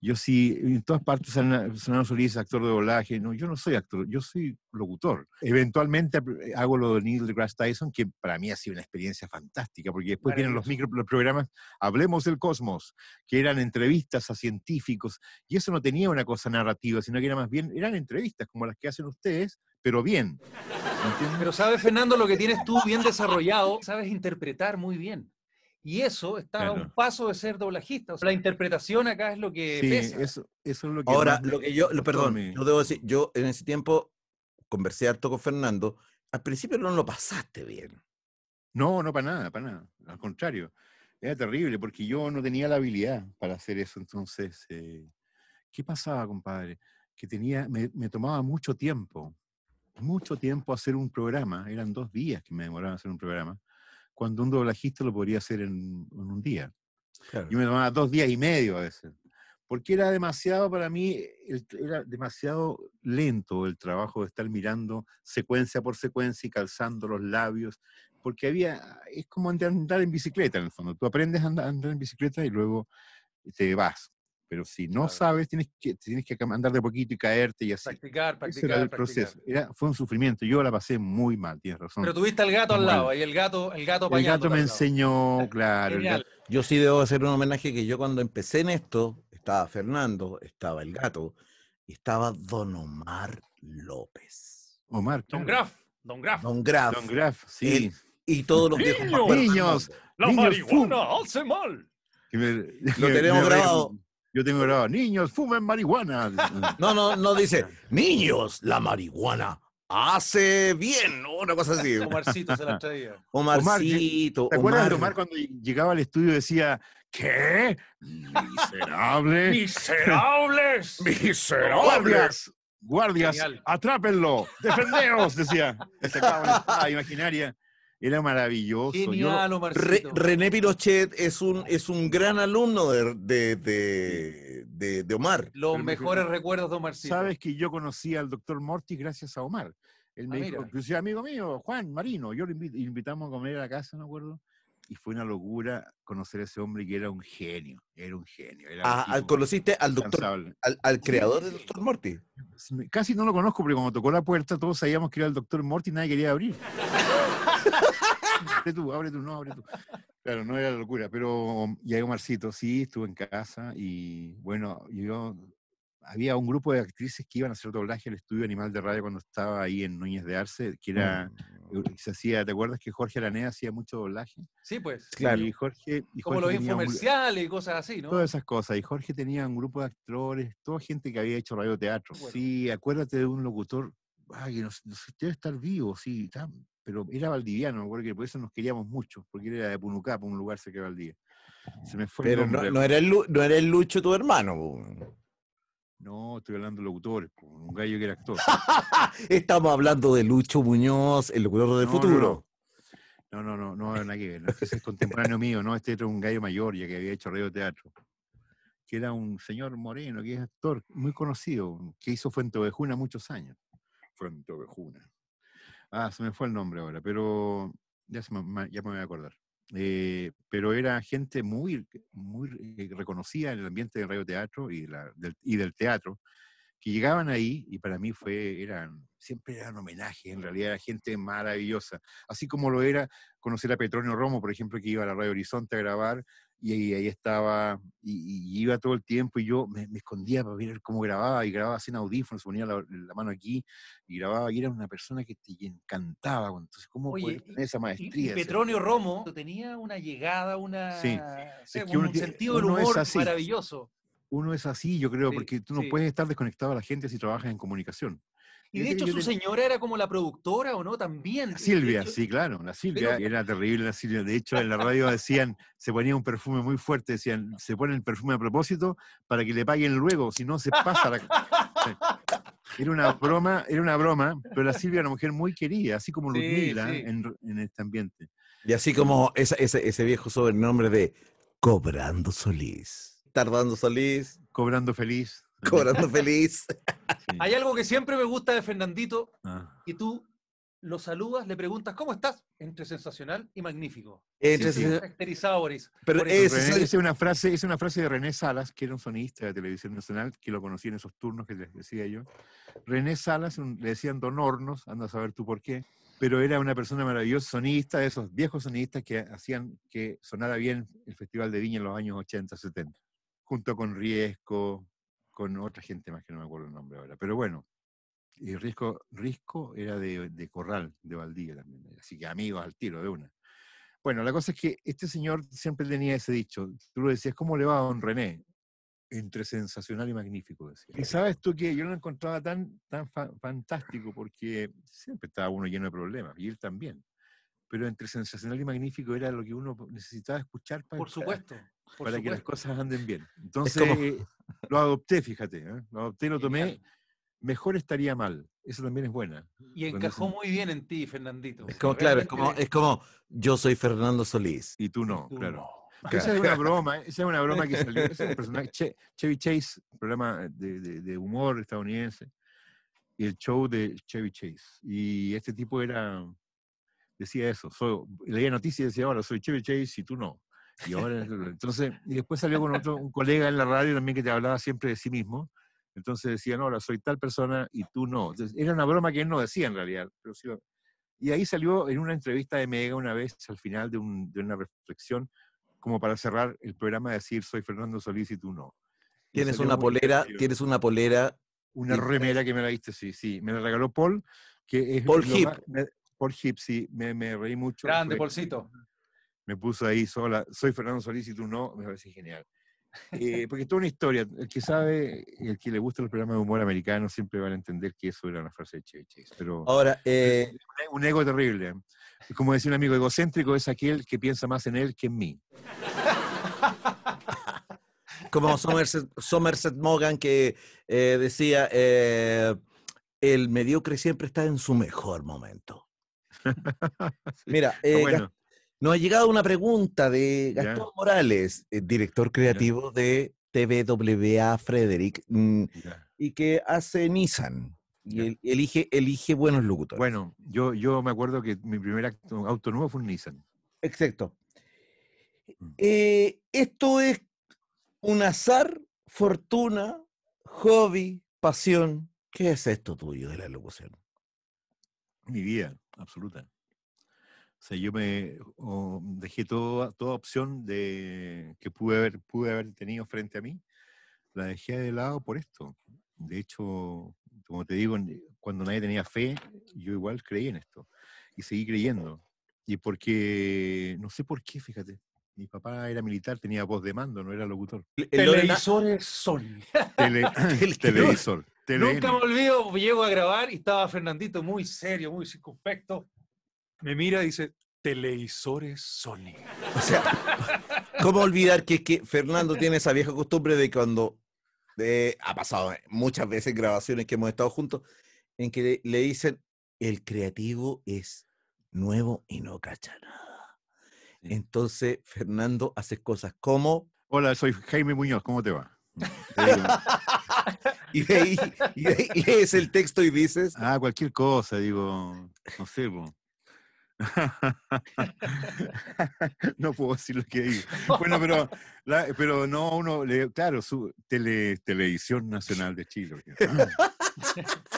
Speaker 2: Yo sí, en todas partes Antonio Solís actor de doblaje, no, yo no soy actor, yo soy locutor. Eventualmente eh, hago lo de Neil deGrasse Tyson, que para mí ha sido una experiencia fantástica, porque después vienen los micro los programas Hablemos del Cosmos, que eran entrevistas a científicos, y eso no tenía una cosa narrativa, sino que era más bien, eran entrevistas como las que hacen ustedes, pero bien. Pero sabes, Fernando, lo que tienes tú bien desarrollado, sabes interpretar muy bien. Y eso
Speaker 3: está a un paso de ser doblajista. la interpretación acá es lo que sí, pesa.
Speaker 2: Eso, es lo que Ahora, lo que yo,
Speaker 1: perdón, no debo decir, yo en ese tiempo conversé harto con Fernando. Al
Speaker 2: principio no lo pasaste bien. No, no para nada, para nada. Al contrario, era terrible porque yo no tenía la habilidad para hacer eso. Entonces, eh, ¿qué pasaba, compadre? Que tenía, me tomaba mucho tiempo mucho tiempo hacer un programa, eran dos días que me demoraba hacer un programa, cuando un doblajista lo podría hacer en, un día. Claro. Yo me tomaba dos días y medio a veces, porque era demasiado para mí, era demasiado lento el trabajo de estar mirando secuencia por secuencia y calzando los labios, porque había, es como andar en bicicleta en el fondo, tú aprendes andar, a andar en bicicleta y luego te vas. Pero si no sabes, tienes que, tienes que andar de poquito y caerte y así. Practicar, era el proceso. Era, fue un sufrimiento. Yo la pasé muy mal, tienes razón. Pero tuviste al gato al lado,
Speaker 3: y el gato, el gato El gato me
Speaker 2: enseñó, claro.
Speaker 1: Yo sí debo hacer un homenaje que yo cuando empecé en esto, estaba Fernando, estaba el gato, y estaba Don Omar López. Omar, Don Graf. Don Graf.
Speaker 2: Don Graf. sí. y todos los niños, Niños, la marihuana
Speaker 1: hace
Speaker 3: mal.
Speaker 2: lo tenemos grabado. Yo tengo grabado, niños, fumen marihuana.
Speaker 1: No, no, no dice, niños, la marihuana hace bien, una cosa así. Omarcito se la traía.
Speaker 2: Omarcito. Omar, ¿Te acuerdas de Omar cuando llegaba al estudio y decía, ¿qué?
Speaker 1: Miserables.
Speaker 2: Miserables. Miserables. Guardias, atrápenlo, defendeos, decía. Se imaginaria. Era maravilloso. René Pirochet es
Speaker 1: un, es un gran alumno de, de, Omar.
Speaker 2: Los mejores recuerdos de Omar Sabes que yo conocí al doctor Mortis gracias a Omar. Él ah, me inclusive amigo mío, Juan Marino, yo lo invitamos a comer a la casa, ¿no acuerdo? Y fue una locura conocer a ese hombre que era un genio, era un genio. Ah, ¿Conociste al doctor, al, creador del doctor Morty? Casi no lo conozco, porque cuando tocó la puerta todos sabíamos que era el doctor Morty y nadie quería abrir abre tú, abre tú, no, abre tú. Claro, no era locura, pero um, y Marcito, marcito. sí, estuve en casa y bueno, yo había un grupo de actrices que iban a hacer doblaje al estudio Animal de Radio cuando estaba ahí en Núñez de Arce, que era, oh. eh, se hacía, ¿te acuerdas que Jorge Araneda hacía mucho doblaje? Sí, pues. Claro. Y Jorge, Como los infomerciales
Speaker 3: y cosas así, ¿no? Todas esas
Speaker 2: cosas. Y Jorge tenía un grupo de actores, toda gente que había hecho radio teatro Sí, acuérdate de un locutor, Ay, que no, no sé, debe estar vivo, sí, está, pero era valdiviano, que por eso nos queríamos mucho, porque él era de Punucapa, un lugar cerca de Valdivia. Se me fue pero no, era el,
Speaker 1: no era el Lucho tu hermano.
Speaker 2: No, estoy hablando de locutores, un gallo que era actor.
Speaker 1: Estamos hablando de Lucho Muñoz, el locutor del no, futuro.
Speaker 2: No, no, no, no, nada que ese es contemporáneo mío, ¿no? Este era un gallo mayor, ya que había hecho radio teatro que era un señor moreno, que es actor muy conocido, que hizo Fuente Ovejuna muchos años. Fuente Ovejuna. Ah, se me fue el nombre ahora, pero ya, me, voy a acordar. Eh, pero era gente muy, muy eh, reconocida en el ambiente del radio teatro y del teatro, que llegaban ahí y para mí fue, eran, siempre eran homenaje. en realidad era gente maravillosa, así como lo era conocer a Petronio Romo, por ejemplo, que iba a la Radio Horizonte a grabar y, ahí estaba, y, iba todo el tiempo y yo me, escondía para ver cómo grababa y grababa sin audífonos, ponía la, mano aquí y grababa y era una persona que te encantaba. Entonces, ¿cómo esa maestría? Petronio
Speaker 3: Romo tenía una llegada, una, un, sentido del humor maravilloso.
Speaker 2: Uno es así, yo creo, porque tú no puedes estar desconectado a la gente si trabajas en comunicación. Y de hecho su señora era como la productora, ¿o no? También. Silvia, sí, claro, la Silvia. Era terrible la Silvia. De hecho, en la radio decían, se ponía un perfume muy fuerte, decían, se pone el perfume a propósito para que le paguen luego, si no se pasa la... Era una broma, era una broma, pero la Silvia era una mujer muy querida, así como lo Ludmila En, este ambiente.
Speaker 1: Y así como esa, ese, ese viejo sobrenombre de Cobrando Solís.
Speaker 2: Tardando Solís. Cobrando Feliz. Cobrando
Speaker 1: feliz.
Speaker 3: Hay algo que siempre me gusta de Fernandito, y ah. tú lo saludas, le preguntas, ¿cómo estás? Entre sensacional y magnífico. Entre Pero
Speaker 2: Es, una frase, es una frase de René Salas, que era un sonista de Televisión Nacional, que lo conocí en esos turnos que les decía yo. René Salas, le decían Don Hornos, anda a saber tú por qué, pero era una persona maravillosa, sonista, de esos viejos sonistas que hacían que sonara bien el Festival de Viña en los años 80, 70, junto con Riesco, con otra gente más que no me acuerdo el nombre ahora. Pero bueno, y Risco, Risco era de, Corral, de Valdivia también. Eh, así que amigos al tiro de una. Bueno, la cosa es que este señor siempre tenía ese dicho. Tú lo decías, ¿cómo le va a don René? Entre sensacional y magnífico, decía. Y sabes tú que yo lo encontraba tan, tan fantástico porque siempre estaba uno lleno de problemas, y él también pero entre sensacional y magnífico era lo que uno necesitaba escuchar para, por supuesto, que las cosas anden bien. Entonces lo adopté, fíjate, ¿eh? lo adopté, lo tomé. Mejor estaría mal. Eso también es buena.
Speaker 3: Y encajó muy bien en ti, Fernandito.
Speaker 2: Es como, claro, es como, es
Speaker 1: como yo soy Fernando Solís. Y tú no, claro. Esa es una broma, ¿eh? esa es una broma que salió. es un personaje.
Speaker 2: Chevy Chase, programa de, humor estadounidense, y el show de Chevy Chase. Y este tipo era decía eso. Soy, leía noticias y decía, ahora soy Chevy Chase y tú no. Y ahora, entonces, y después salió con otro, un colega en la radio también que te hablaba siempre de sí mismo. Entonces decía, no, ahora soy tal persona y tú no. era una broma que él no decía en realidad. y ahí salió en una entrevista de Mega una vez, al final de, una reflexión, como para cerrar el programa, decir, soy Fernando Solís y tú no. tienes una polera, tienes
Speaker 1: una polera.
Speaker 2: Una remera que me la viste sí, sí. Me la regaló Paul, que es Paul Hip por Gipsy, me, me reí mucho. Grande, fue, Me puso ahí sola, soy Fernando Solís y tú no, me parece genial. Eh, porque es toda una historia. El que sabe, el que le gusta los programas de humor americano, siempre van a entender que eso era una frase de Chevy Pero Ahora, eh, un ego terrible. Como decía un amigo, egocéntrico es aquel que piensa más en él que en mí. Como Somerset, Morgan que eh,
Speaker 1: decía, el mediocre siempre está en su mejor momento. Mira, eh, nos ha llegado una pregunta de Gastón Morales, eh, director creativo de TVWA Frederick, mm, y que hace Nissan.
Speaker 2: Y elige, elige buenos locutores. Bueno, yo, yo me acuerdo que mi primer acto, auto nuevo fue un Nissan. Exacto. Mm. Eh,
Speaker 1: esto es un azar, fortuna, hobby, pasión. ¿Qué es esto tuyo de la locución?
Speaker 2: Mi vida absoluta. O sea, yo me dejé toda, toda opción de, que pude haber, pude haber tenido frente a mí, la dejé de lado por esto. De hecho, como te digo, cuando nadie tenía fe, yo igual creí en esto y seguí creyendo. Y porque, no sé por qué, fíjate, mi papá era militar, tenía voz de mando, no era locutor. El televisor es sol. El televisor. Nunca
Speaker 3: me olvido, llego a grabar y estaba Fernandito muy serio, muy circunspecto. Me mira y dice, televisores Sony. O sea,
Speaker 1: ¿cómo olvidar que, que Fernando tiene esa vieja costumbre de cuando ha pasado muchas veces grabaciones que hemos estado juntos, en que le, dicen, el creativo es nuevo y no cacha nada. Entonces, Fernando hace cosas
Speaker 2: como... Hola, soy Jaime Muñoz, ¿cómo te va? Y de, ahí, lees el texto y dices. Ah, cualquier cosa, digo, no sé, no puedo decir lo que digo. Bueno, pero, pero no, uno, claro, su, tele, Televisión Nacional de Chile. Ah.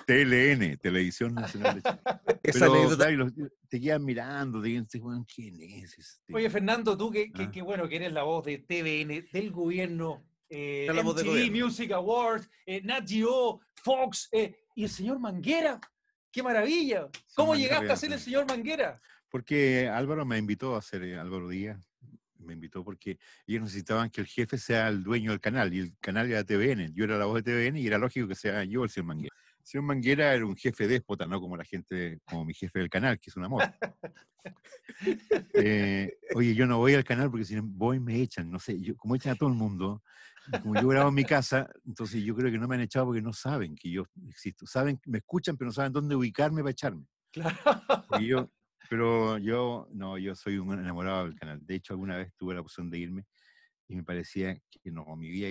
Speaker 2: TLN, Televisión Nacional de Chile. Esa pero, te quedan mirando, te este ¿quién es? Este?
Speaker 3: Oye, Fernando, tú ah. qué que, bueno, que eres la voz de TVN, del gobierno, eh, MTV Music Awards, eh, Nat Geo, Fox, eh, y el señor Manguera. ¡Qué maravilla! ¿Cómo llegaste a ser el señor
Speaker 2: Manguera? Porque Álvaro me invitó a ser eh, Álvaro Díaz. Me invitó porque ellos necesitaban que el jefe sea el dueño del canal, y el canal era TVN. Yo era la voz de TVN y era lógico que sea yo el señor Manguera. El señor Manguera era un jefe déspota, no como la gente, como mi jefe del canal, que es un amor. Eh, oye, yo no voy al canal porque si voy me echan, no sé, como echan a todo el mundo, como yo grabo en mi casa, entonces yo creo que no me han echado porque no saben que yo existo. Saben, me escuchan, pero no saben dónde ubicarme para echarme. Claro. yo, pero yo, no, yo soy un enamorado del canal. De hecho, alguna vez tuve la opción de irme y me parecía que no, mi vida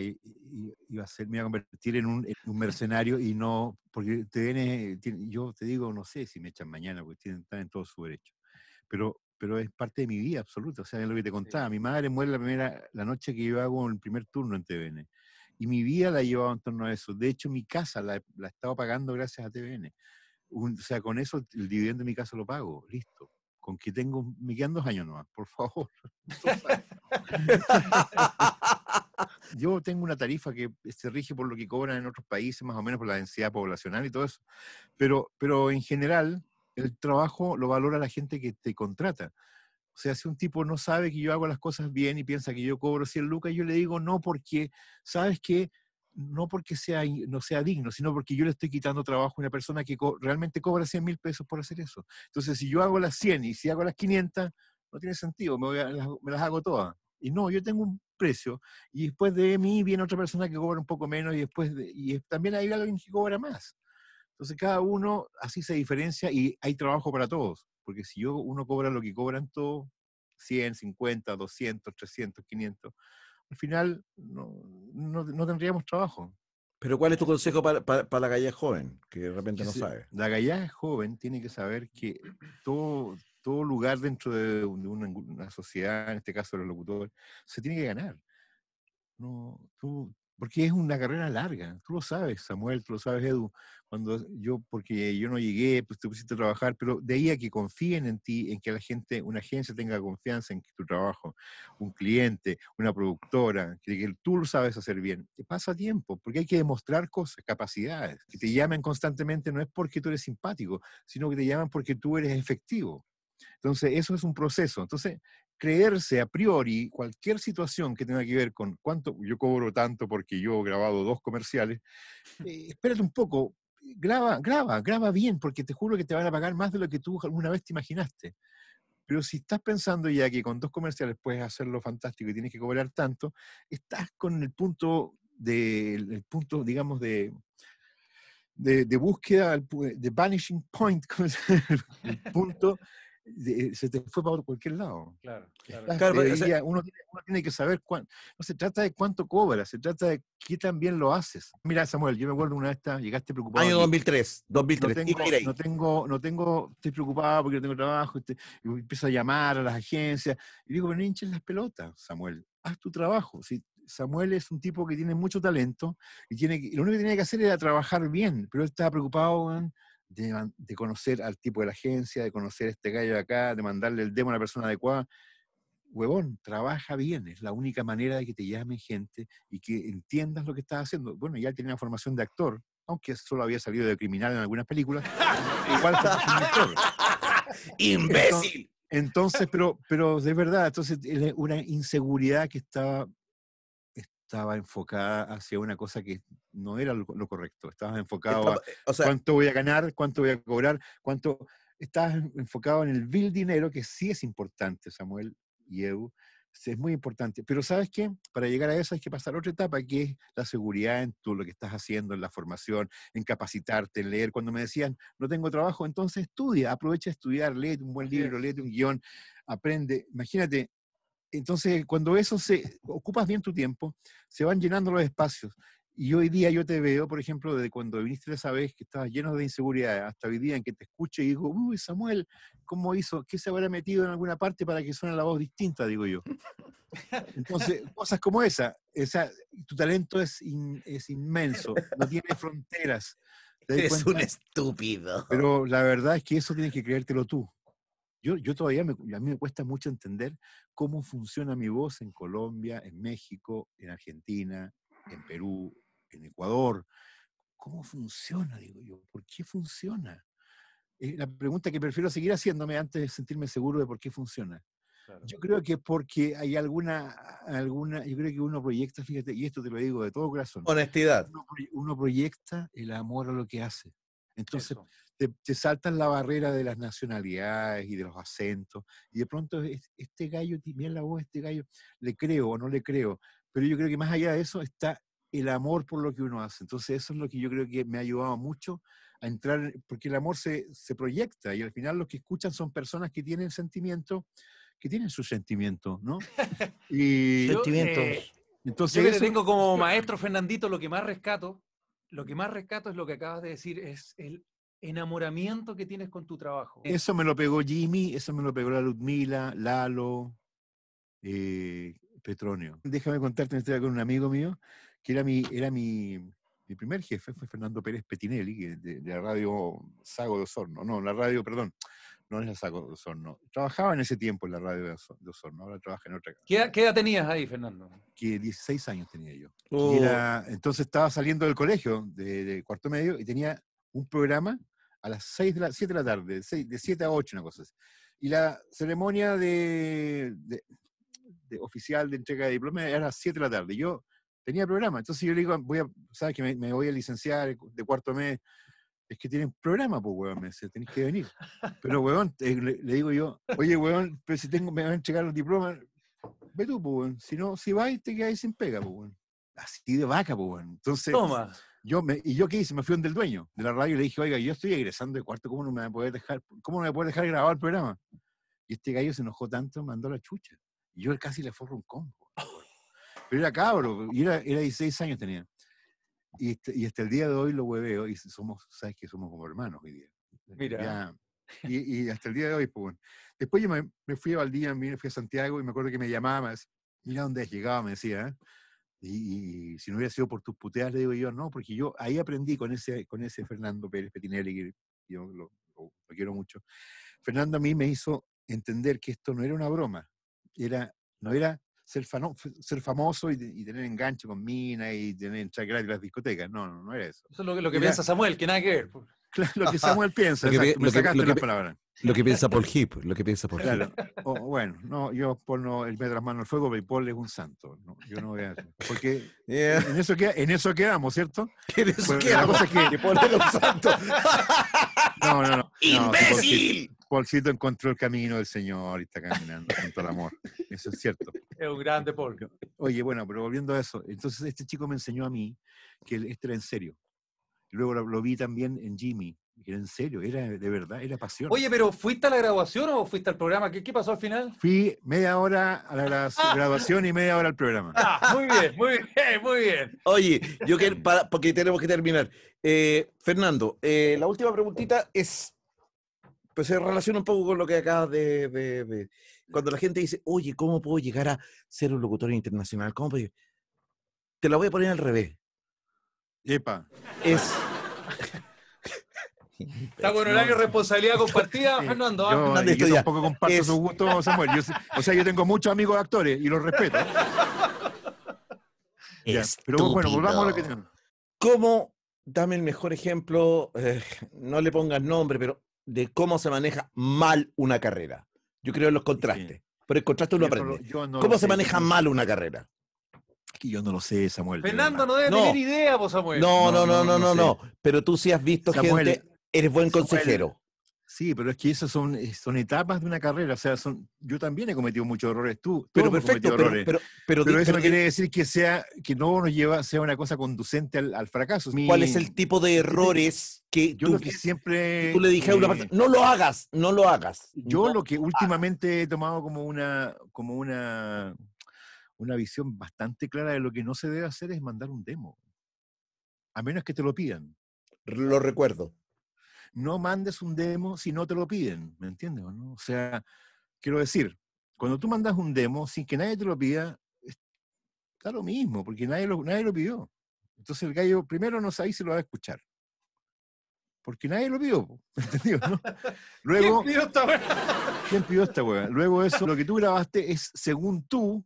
Speaker 2: iba a ser, me iba a convertir en un, mercenario y no, porque te yo te digo, no sé si me echan mañana, porque tienen, están en todo su derecho. Pero pero es parte de mi vida absoluta. O sea, es lo que te contaba. Mi madre muere la primera, la noche que yo hago el primer turno en TVN. Y mi vida la he llevado en torno a eso. De hecho, mi casa la, la he estado pagando gracias a TVN. o sea, con eso el dividendo de mi casa lo pago. Listo. Con que tengo, me quedan dos años nomás, por favor. yo tengo una tarifa que se rige por lo que cobran en otros países, más o menos por la densidad poblacional y todo eso. Pero, pero en general, el trabajo lo valora la gente que te contrata. O sea, si un tipo no sabe que yo hago las cosas bien y piensa que yo cobro 100 lucas, yo le digo no porque, ¿sabes que No porque sea, no sea digno, sino porque yo le estoy quitando trabajo a una persona que realmente cobra 100 mil pesos por hacer eso. Entonces, si yo hago las 100 y si hago las 500, no tiene sentido, me, las, hago todas. Y no, yo tengo un precio y después de mí viene otra persona que cobra un poco menos y después y también hay alguien que cobra más. Entonces cada uno así se diferencia y hay trabajo para todos, porque si yo uno cobra lo que cobran todos, 100, 50, 200, 300, 500, al final no, tendríamos trabajo. Pero ¿cuál es tu consejo para,
Speaker 1: la galla joven, que de repente no sabe?
Speaker 2: La galla joven tiene que saber que todo, todo lugar dentro de una, sociedad, en este caso los locutores, se tiene que ganar. No, tú, porque es una carrera larga, tú lo sabes, Samuel, tú lo sabes, Edu, cuando yo, porque yo no llegué, pues te pusiste a trabajar, pero de ahí a que confíen en ti, en que la gente, una agencia tenga confianza en tu trabajo, un cliente, una productora, que, tú lo sabes hacer bien, te pasa tiempo, porque hay que demostrar cosas, capacidades, que te llamen constantemente no es porque tú eres simpático, sino que te llaman porque tú eres efectivo. Entonces, eso es un proceso. Entonces, creerse a priori cualquier situación que tenga que ver con cuánto yo cobro tanto porque yo he grabado dos comerciales, eh, espérate un poco, graba, graba, graba bien, porque te juro que te van a pagar más de lo que tú alguna vez te imaginaste. Pero si estás pensando ya que con dos comerciales puedes hacerlo fantástico y tienes que cobrar tanto, estás con el punto de, punto, digamos, de, de, búsqueda, de vanishing point, el punto eh, se te fue para cualquier lado. Claro, claro. uno, tiene, que saber cuánto. No se trata de cuánto cobras, se trata de qué tan bien lo haces. Mira, Samuel, yo me acuerdo una vez llegaste preocupado. Año 2003,
Speaker 1: 2003.
Speaker 2: No tengo, no tengo, no tengo, estoy preocupado porque no tengo trabajo, este, y empiezo a llamar a las agencias. Y digo, pero no hinches las pelotas, Samuel, haz tu trabajo. Si, Samuel es un tipo que tiene mucho talento y tiene, lo único que tenía que hacer era trabajar bien, pero él estaba preocupado en de, conocer al tipo de la agencia, de conocer este gallo de acá, de mandarle el demo a la persona adecuada. Huevón, trabaja bien, es la única manera de que te llamen gente y que entiendas lo que estás haciendo. Bueno, ya tenía una formación de actor, aunque solo había salido de criminal en algunas películas. igual ¡Imbécil! Entonces, pero, pero de verdad, entonces una inseguridad que estaba estaba enfocada hacia una cosa que no era lo, correcto. Estabas enfocado a eh, cuánto voy a ganar, cuánto voy a cobrar, cuánto... Estabas enfocado en el bill dinero, que sí es importante, Samuel y Eu, es muy importante. Pero ¿sabes qué? Para llegar a eso hay que pasar otra etapa, que es la seguridad en todo lo que estás haciendo, en la formación, en capacitarte, en leer. Cuando me decían, no tengo trabajo, entonces estudia, aprovecha de estudiar, lee un buen libro, lee un guión, aprende. Imagínate, entonces, cuando eso se ocupas bien tu tiempo, se van llenando los espacios. Y hoy día yo te veo, por ejemplo, desde cuando viniste esa vez que estabas lleno de inseguridad, hasta hoy día en que te escucho y digo, uy, Samuel, ¿cómo hizo? ¿Qué se habrá metido en alguna parte para que suene la voz distinta? Digo yo. Entonces, cosas como esa. esa tu talento es, es inmenso, no tiene fronteras. Es un estúpido. Pero la verdad es que eso tienes que creértelo tú. Yo, todavía, a mí me cuesta mucho entender cómo funciona mi voz en Colombia, en México, en Argentina, en Perú, en Ecuador. ¿Cómo funciona? Digo yo, ¿por qué funciona? Es la pregunta que prefiero seguir haciéndome antes de sentirme seguro de por qué funciona. Yo creo que porque hay alguna, alguna, yo creo que uno proyecta, fíjate, y esto te lo digo de todo corazón. Honestidad. Uno, proyecta el amor a lo que hace. Entonces, te, saltan la barrera de las nacionalidades y de los acentos, y de pronto este gallo, mira la voz, este gallo, le creo o no le creo, pero yo creo que más allá de eso está el amor por lo que uno hace. Entonces eso es lo que yo creo que me ha ayudado mucho a entrar, porque el amor se, proyecta y al final los que escuchan son personas que tienen sentimiento, que tienen su sentimiento, ¿no? Y, Sentimientos. Eh, entonces yo tengo como
Speaker 3: maestro Fernandito, lo que más rescato, lo que más rescato es lo que acabas de decir, es el, enamoramiento que tienes con tu trabajo.
Speaker 2: Eh, eso me lo pegó Jimmy, eso me lo pegó la Ludmila, Lalo, eh, Petronio. Déjame contarte una historia con un amigo mío, que era mi, era mi, mi primer jefe, fue Fernando Pérez Petinelli, de, de la radio Sago de Osorno, no, la radio, perdón, no es la Sago de Osorno. Trabajaba en ese tiempo en la radio de Osorno, ahora trabaja en otra.
Speaker 3: ¿Qué, qué edad tenías ahí, Fernando?
Speaker 2: Que 16 años tenía yo. Oh. entonces estaba saliendo del colegio, de, de cuarto medio, y tenía un programa a las 6 7 de la tarde, de 7 a 8, una cosa así. Y la ceremonia de, oficial de entrega de diploma era a las 7 de la tarde. Yo tenía programa, entonces yo le digo, voy ¿sabes que me, voy a licenciar de cuarto mes? es que tienen programa, pues, weón, me dice, tenés que venir. Pero, weón, le, digo yo, oye, weón, pero si tengo, me van a entregar los diplomas, ve tú, pues, Si no, si vas, te quedás sin pega, pues, weón. Así de vaca, pues, weón. Entonces, Toma. Yo me, y yo qué hice, me fui donde el dueño de la radio y le dije, oiga, yo estoy egresando de cuarto, ¿cómo no me voy a dejar, cómo me dejar grabar el programa? Y este gallo se enojó tanto, mandó la chucha. Y yo casi le forro un combo. Pero era cabro, y era, 16 años tenía. Este, y, hasta el día de hoy lo hueveo y somos, sabes que somos como hermanos hoy día. Mira. y, hasta el día de hoy, pues Después yo me, fui a Valdivia, me fui a Santiago y me acuerdo que me llamaba Mira dónde has me decía. ¿eh? Y, si no hubiera sido por tus puteadas, le digo yo, no, porque yo ahí aprendí con ese, con ese Fernando Pérez Petinelli, que yo lo, quiero mucho. Fernando a mí me hizo entender que esto no era una broma, era, no era ser, famoso y, tener enganche con mina y tener entrar gratis las discotecas, no, no, era eso. Eso es lo, que piensa Samuel, que nada que ver. Pues. lo que Samuel piensa, lo que, exacto, me sacaste
Speaker 1: Lo que piensa Paul Hip, lo
Speaker 2: que piensa Paul claro. bueno, no, yo pongo el él de las manos al fuego, pero Paul es un santo. No, yo no voy a Porque en, eso queda, en eso quedamos, ¿cierto? En eso pues, quedamos. La cosa es que, Paul es un santo. no, no, no. ¡Imbécil! No, Paulcito encontró el camino del Señor y está caminando con todo el amor. Eso es cierto. Es un grande Paul. Oye, bueno, pero volviendo a eso, entonces este chico me enseñó a mí que él este era en serio. Luego lo, vi también en Jimmy, en serio, era de verdad, era pasión. Oye, pero
Speaker 3: ¿fuiste a la graduación o fuiste al programa? ¿Qué, pasó al final?
Speaker 2: Fui media hora a la graduación y media hora al programa.
Speaker 1: Ah, muy bien, muy bien, muy bien. Oye, yo quiero, porque tenemos que terminar. Eh, Fernando, eh, la última preguntita es, pues se relaciona un poco con lo que acabas de, Cuando la gente dice, oye, ¿cómo puedo llegar a ser un locutor internacional? ¿Cómo Te la voy a poner al revés. Epa. Es. Está
Speaker 3: bueno, la responsabilidad
Speaker 1: compartida, Fernando.
Speaker 3: Yo, ¿ah? yo tampoco
Speaker 2: comparto su gusto, o sea, yo tengo muchos amigos actores y los respeto. pero bueno, volvamos a lo que
Speaker 1: ¿Cómo, dame el mejor ejemplo, eh, no le pongas nombre, pero de cómo se maneja mal una carrera? Yo creo en los contrastes. Pero el contraste uno aprende.
Speaker 2: ¿Cómo se maneja
Speaker 1: mal una carrera?
Speaker 2: que yo no lo sé, Samuel.
Speaker 1: Fernando no debe tener
Speaker 3: idea, vos, Samuel. No, no, no, no, no,
Speaker 1: Pero tú
Speaker 2: sí has visto que gente, eres buen consejero. Sí, pero es que esas son, eh, son etapas de una carrera. O sea, son, yo también he cometido muchos errores. Tú, pero perfecto, pero, errores. pero, eso no quiere decir que sea que no nos lleva sea una cosa conducente al, fracaso. ¿Cuál es el tipo de errores que yo tú, lo que siempre tú le dije a una no lo hagas, no lo hagas? Yo lo que ah. últimamente he tomado como una como una una visión bastante clara de lo que no se debe hacer es mandar un demo. A menos que te lo pidan. Lo recuerdo. No mandes un demo si no te lo piden, ¿me entiendes? O, no? o sea, quiero decir, cuando tú mandas un demo sin que nadie te lo pida, está lo mismo, porque nadie lo, nadie lo pidió. Entonces el gallo primero no sabe si lo va a escuchar. Porque nadie lo pidió, ¿no? Luego, ¿Quién pidió esta hueá? Luego eso, lo que tú grabaste es según tú,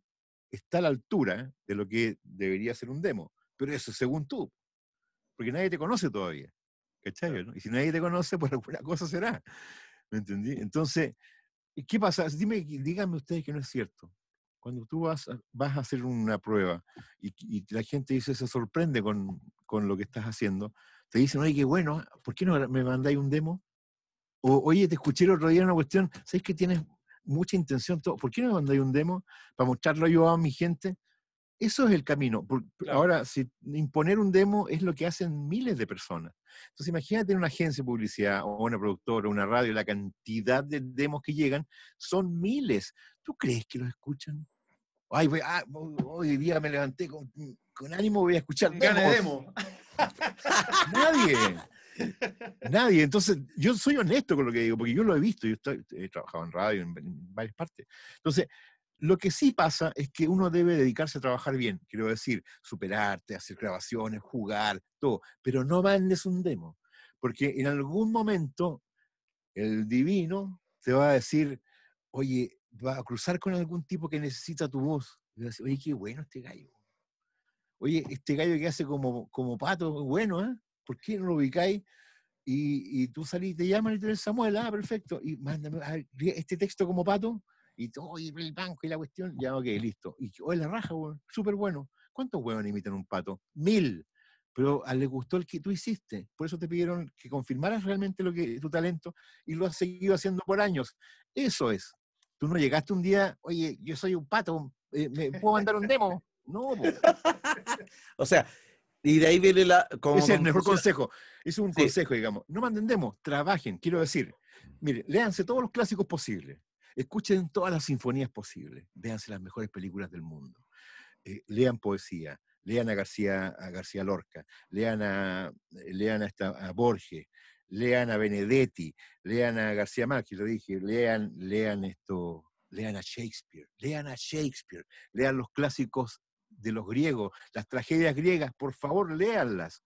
Speaker 2: está a la altura de lo que debería ser un demo. Pero eso según tú, porque nadie te conoce todavía. ¿Cachai? ¿no? Y si nadie te conoce, pues alguna cosa será. ¿Me entendí? Entonces, ¿qué pasa? Dime, díganme ustedes que no es cierto. Cuando tú vas, a hacer una prueba y, la gente dice, se sorprende con, lo que estás haciendo, te dicen, oye, qué bueno, ¿por qué no me mandáis un demo? O, oye, te escuché el otro día una cuestión, ¿sabes qué tienes mucha intención. ¿Por qué no me un demo para mostrarlo yo a mi gente? Eso es el camino. Ahora, si imponer un demo es lo que hacen miles de personas. Entonces, imagínate una agencia de publicidad o una productora, o una radio, la cantidad de demos que llegan son miles. ¿Tú crees que los escuchan? Ay, ah, hoy día me levanté con, ánimo, voy a escuchar un demo. Nadie. Nadie. Entonces, yo soy honesto con lo que digo, porque yo lo he visto, yo he trabajado en radio, en, varias partes. Entonces, lo que sí pasa es que uno debe dedicarse a trabajar bien, quiero decir, superarte, hacer grabaciones, jugar, todo, pero no mandes un demo, porque en algún momento el divino te va a decir, oye, va a cruzar con algún tipo que necesita tu voz. Y oye, qué bueno este gallo. Oye, este gallo que hace como, como pato, bueno, ¿eh? ¿Por qué no lo ubicáis? Y, tú salís, te llaman y tú eres Samuel, ah, perfecto, y mándame ah, este texto como pato, y todo, y el banco y la cuestión, ya, ok, listo. Y yo, la raja, weón, súper bueno. ¿Cuántos huevos imitan un pato? Mil. Pero a ah, le gustó el que tú hiciste. Por eso te pidieron que confirmaras realmente lo que, tu talento y lo has seguido haciendo por años. Eso es. Tú no llegaste un día, oye, yo soy un pato, eh, ¿me puedo mandar un demo? No. o sea, y de ahí viene la. es el mejor consejo. Es un consejo, digamos. No mantendemos trabajen. Quiero decir, mire, léanse todos los clásicos posibles. Escuchen todas las sinfonías posibles. Véanse las mejores películas del mundo. Eh, lean poesía. Lean a García, a García Lorca. Lean a, eh, lean a, Borges. Lean a Benedetti. Lean a García Márquez, lo dije. Lean, lean esto. Lean a Shakespeare. Lean a Shakespeare. Lean los clásicos de los griegos, las tragedias griegas, por favor, léanlas.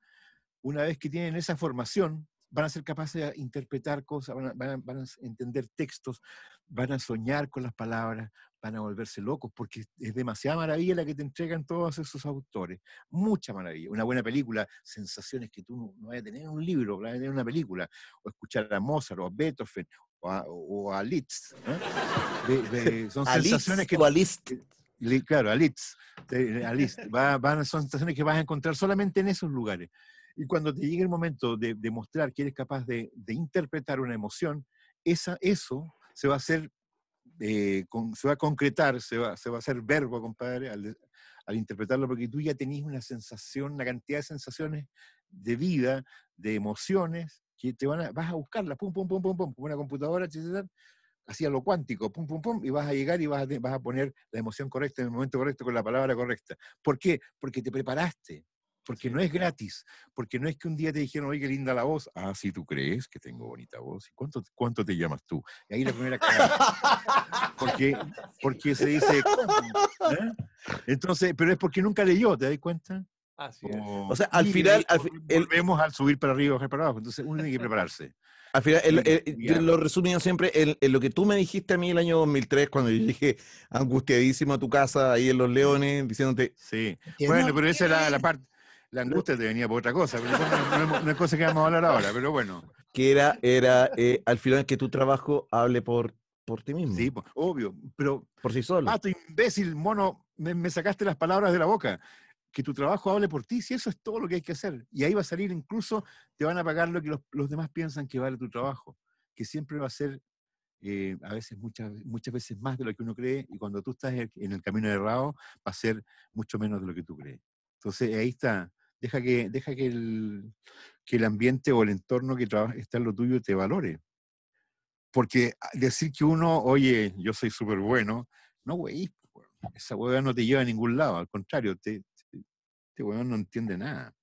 Speaker 2: Una vez que tienen esa formación, van a ser capaces de interpretar cosas, van a, entender textos, van a soñar con las palabras, van a volverse locos, porque es demasiada maravilla la que te entregan todos esos autores. Mucha maravilla. Una buena película, sensaciones que tú no vas a tener en un libro, en una película, o escuchar a Mozart, o a Beethoven, o a, Liszt. son sensaciones que... Liszt claro, al van a son sensaciones que vas a encontrar solamente en esos lugares. Y cuando te llegue el momento de, demostrar que eres capaz de, interpretar una emoción, esa, eso se va a hacer, eh, se va a concretar, se va, a hacer verbo, compadre, al, al interpretarlo, porque tú ya tenías una sensación, una cantidad de sensaciones de vida, de emociones, que te van a, vas a buscarlas, pum, pum, pum, pum, pum, como una computadora, Hacía lo cuántico, pum, pum, pum, y vas a llegar y vas a, vas a poner la emoción correcta en el momento correcto con la palabra correcta. ¿Por qué? Porque te preparaste, porque no es gratis, porque no es que un día te dijeron, oye, qué linda la voz. Ah, si tú crees que tengo bonita voz. ¿Y cuánto, cuánto te llamas tú? Y ahí la primera cara.
Speaker 3: Porque,
Speaker 2: porque se dice, ¿eh? Entonces, pero es porque nunca leyó, ¿te das cuenta? O, sea, al final... Al, volvemos al subir para arriba, bajar para abajo. Entonces, uno tiene que prepararse.
Speaker 1: Al final, lo resumido siempre en, lo que tú me dijiste a mí el año 2003, cuando yo llegué angustiadísimo a tu casa ahí en Los Leones, diciéndote. Sí,
Speaker 2: bueno, pero esa era la, parte. La angustia te venía por otra cosa, pero no, es cosa que vamos a hablar ahora, pero bueno.
Speaker 1: Que era, era eh, al final, que tu trabajo hable por, por ti
Speaker 2: mismo. Sí, obvio, pero. Por sí solo. Ah, tu imbécil, mono, me sacaste las palabras de la boca que tu trabajo hable por ti, si eso es todo lo que hay que hacer. Y ahí va a salir incluso, te van a pagar lo que los, demás piensan que vale tu trabajo, que siempre va a ser eh, a veces muchas, muchas veces más de lo que uno cree, y cuando tú estás en el camino errado, va a ser mucho menos de lo que tú crees. Entonces ahí está, deja que, deja que, el, que el ambiente o el entorno que está en lo tuyo te valore. Porque ah, decir que uno, oye, yo soy súper bueno, no, güey, esa hueá no te lleva a ningún lado, al contrario, te, este no entiende nada.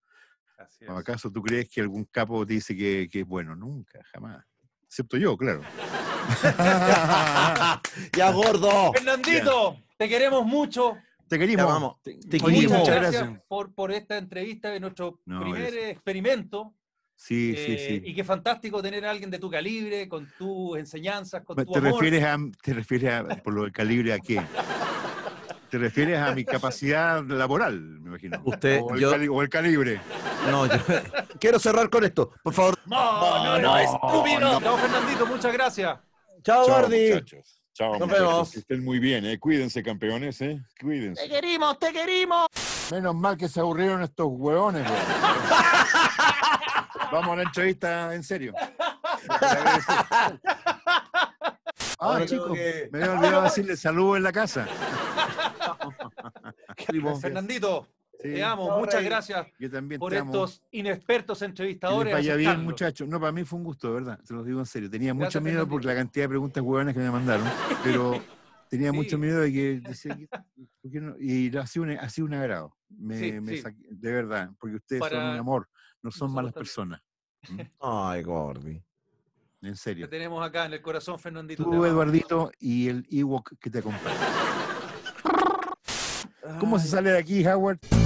Speaker 2: acaso tú crees que algún capo te dice que, que bueno? Nunca, jamás. Excepto yo, claro. ya, gordo. Fernandito,
Speaker 3: te queremos mucho.
Speaker 2: Te queremos. vamos. Te, Muchas gracias
Speaker 3: por, esta entrevista de nuestro primer experimento.
Speaker 2: Sí, sí, eh, sí. Y
Speaker 3: qué fantástico tener a alguien de tu calibre, con tus enseñanzas, con ¿Te tu refieres a
Speaker 2: ¿Te refieres a, por lo del calibre a qué? Te refieres a mi capacidad laboral, me imagino. Usted, o, el calibre. No, quiero cerrar con esto, por favor.
Speaker 3: No, no, no, estúpido. Chao, Fernandito, muchas gracias.
Speaker 2: Chao, Bardi. Chao, Nos vemos. Que estén muy bien, eh. Cuídense, campeones, ¿eh? Cuídense. Te queremos, te queremos. Menos mal que se aburrieron estos hueones. Vamos a la entrevista en serio. Ah, chicos, me había olvidado decirle saludo en la casa.
Speaker 3: Fernandito,
Speaker 2: te amo, muchas gracias
Speaker 3: por estos inexpertos entrevistadores. Que vaya bien,
Speaker 2: muchachos. No, para mí fue un gusto, de verdad, te lo digo en serio. Tenía mucho miedo por la cantidad de preguntas huevonas que me mandaron, pero tenía mucho miedo de que... y ha sido, un, agrado, de verdad, porque ustedes son un amor, no son malas personas. ¿Mm? Ay, Gordi en serio. lo
Speaker 3: tenemos acá en el corazón, Fernandito. Tú, Eduardito,
Speaker 2: y el Ewok que te acompaña. ¿Cómo se sale de aquí, Howard?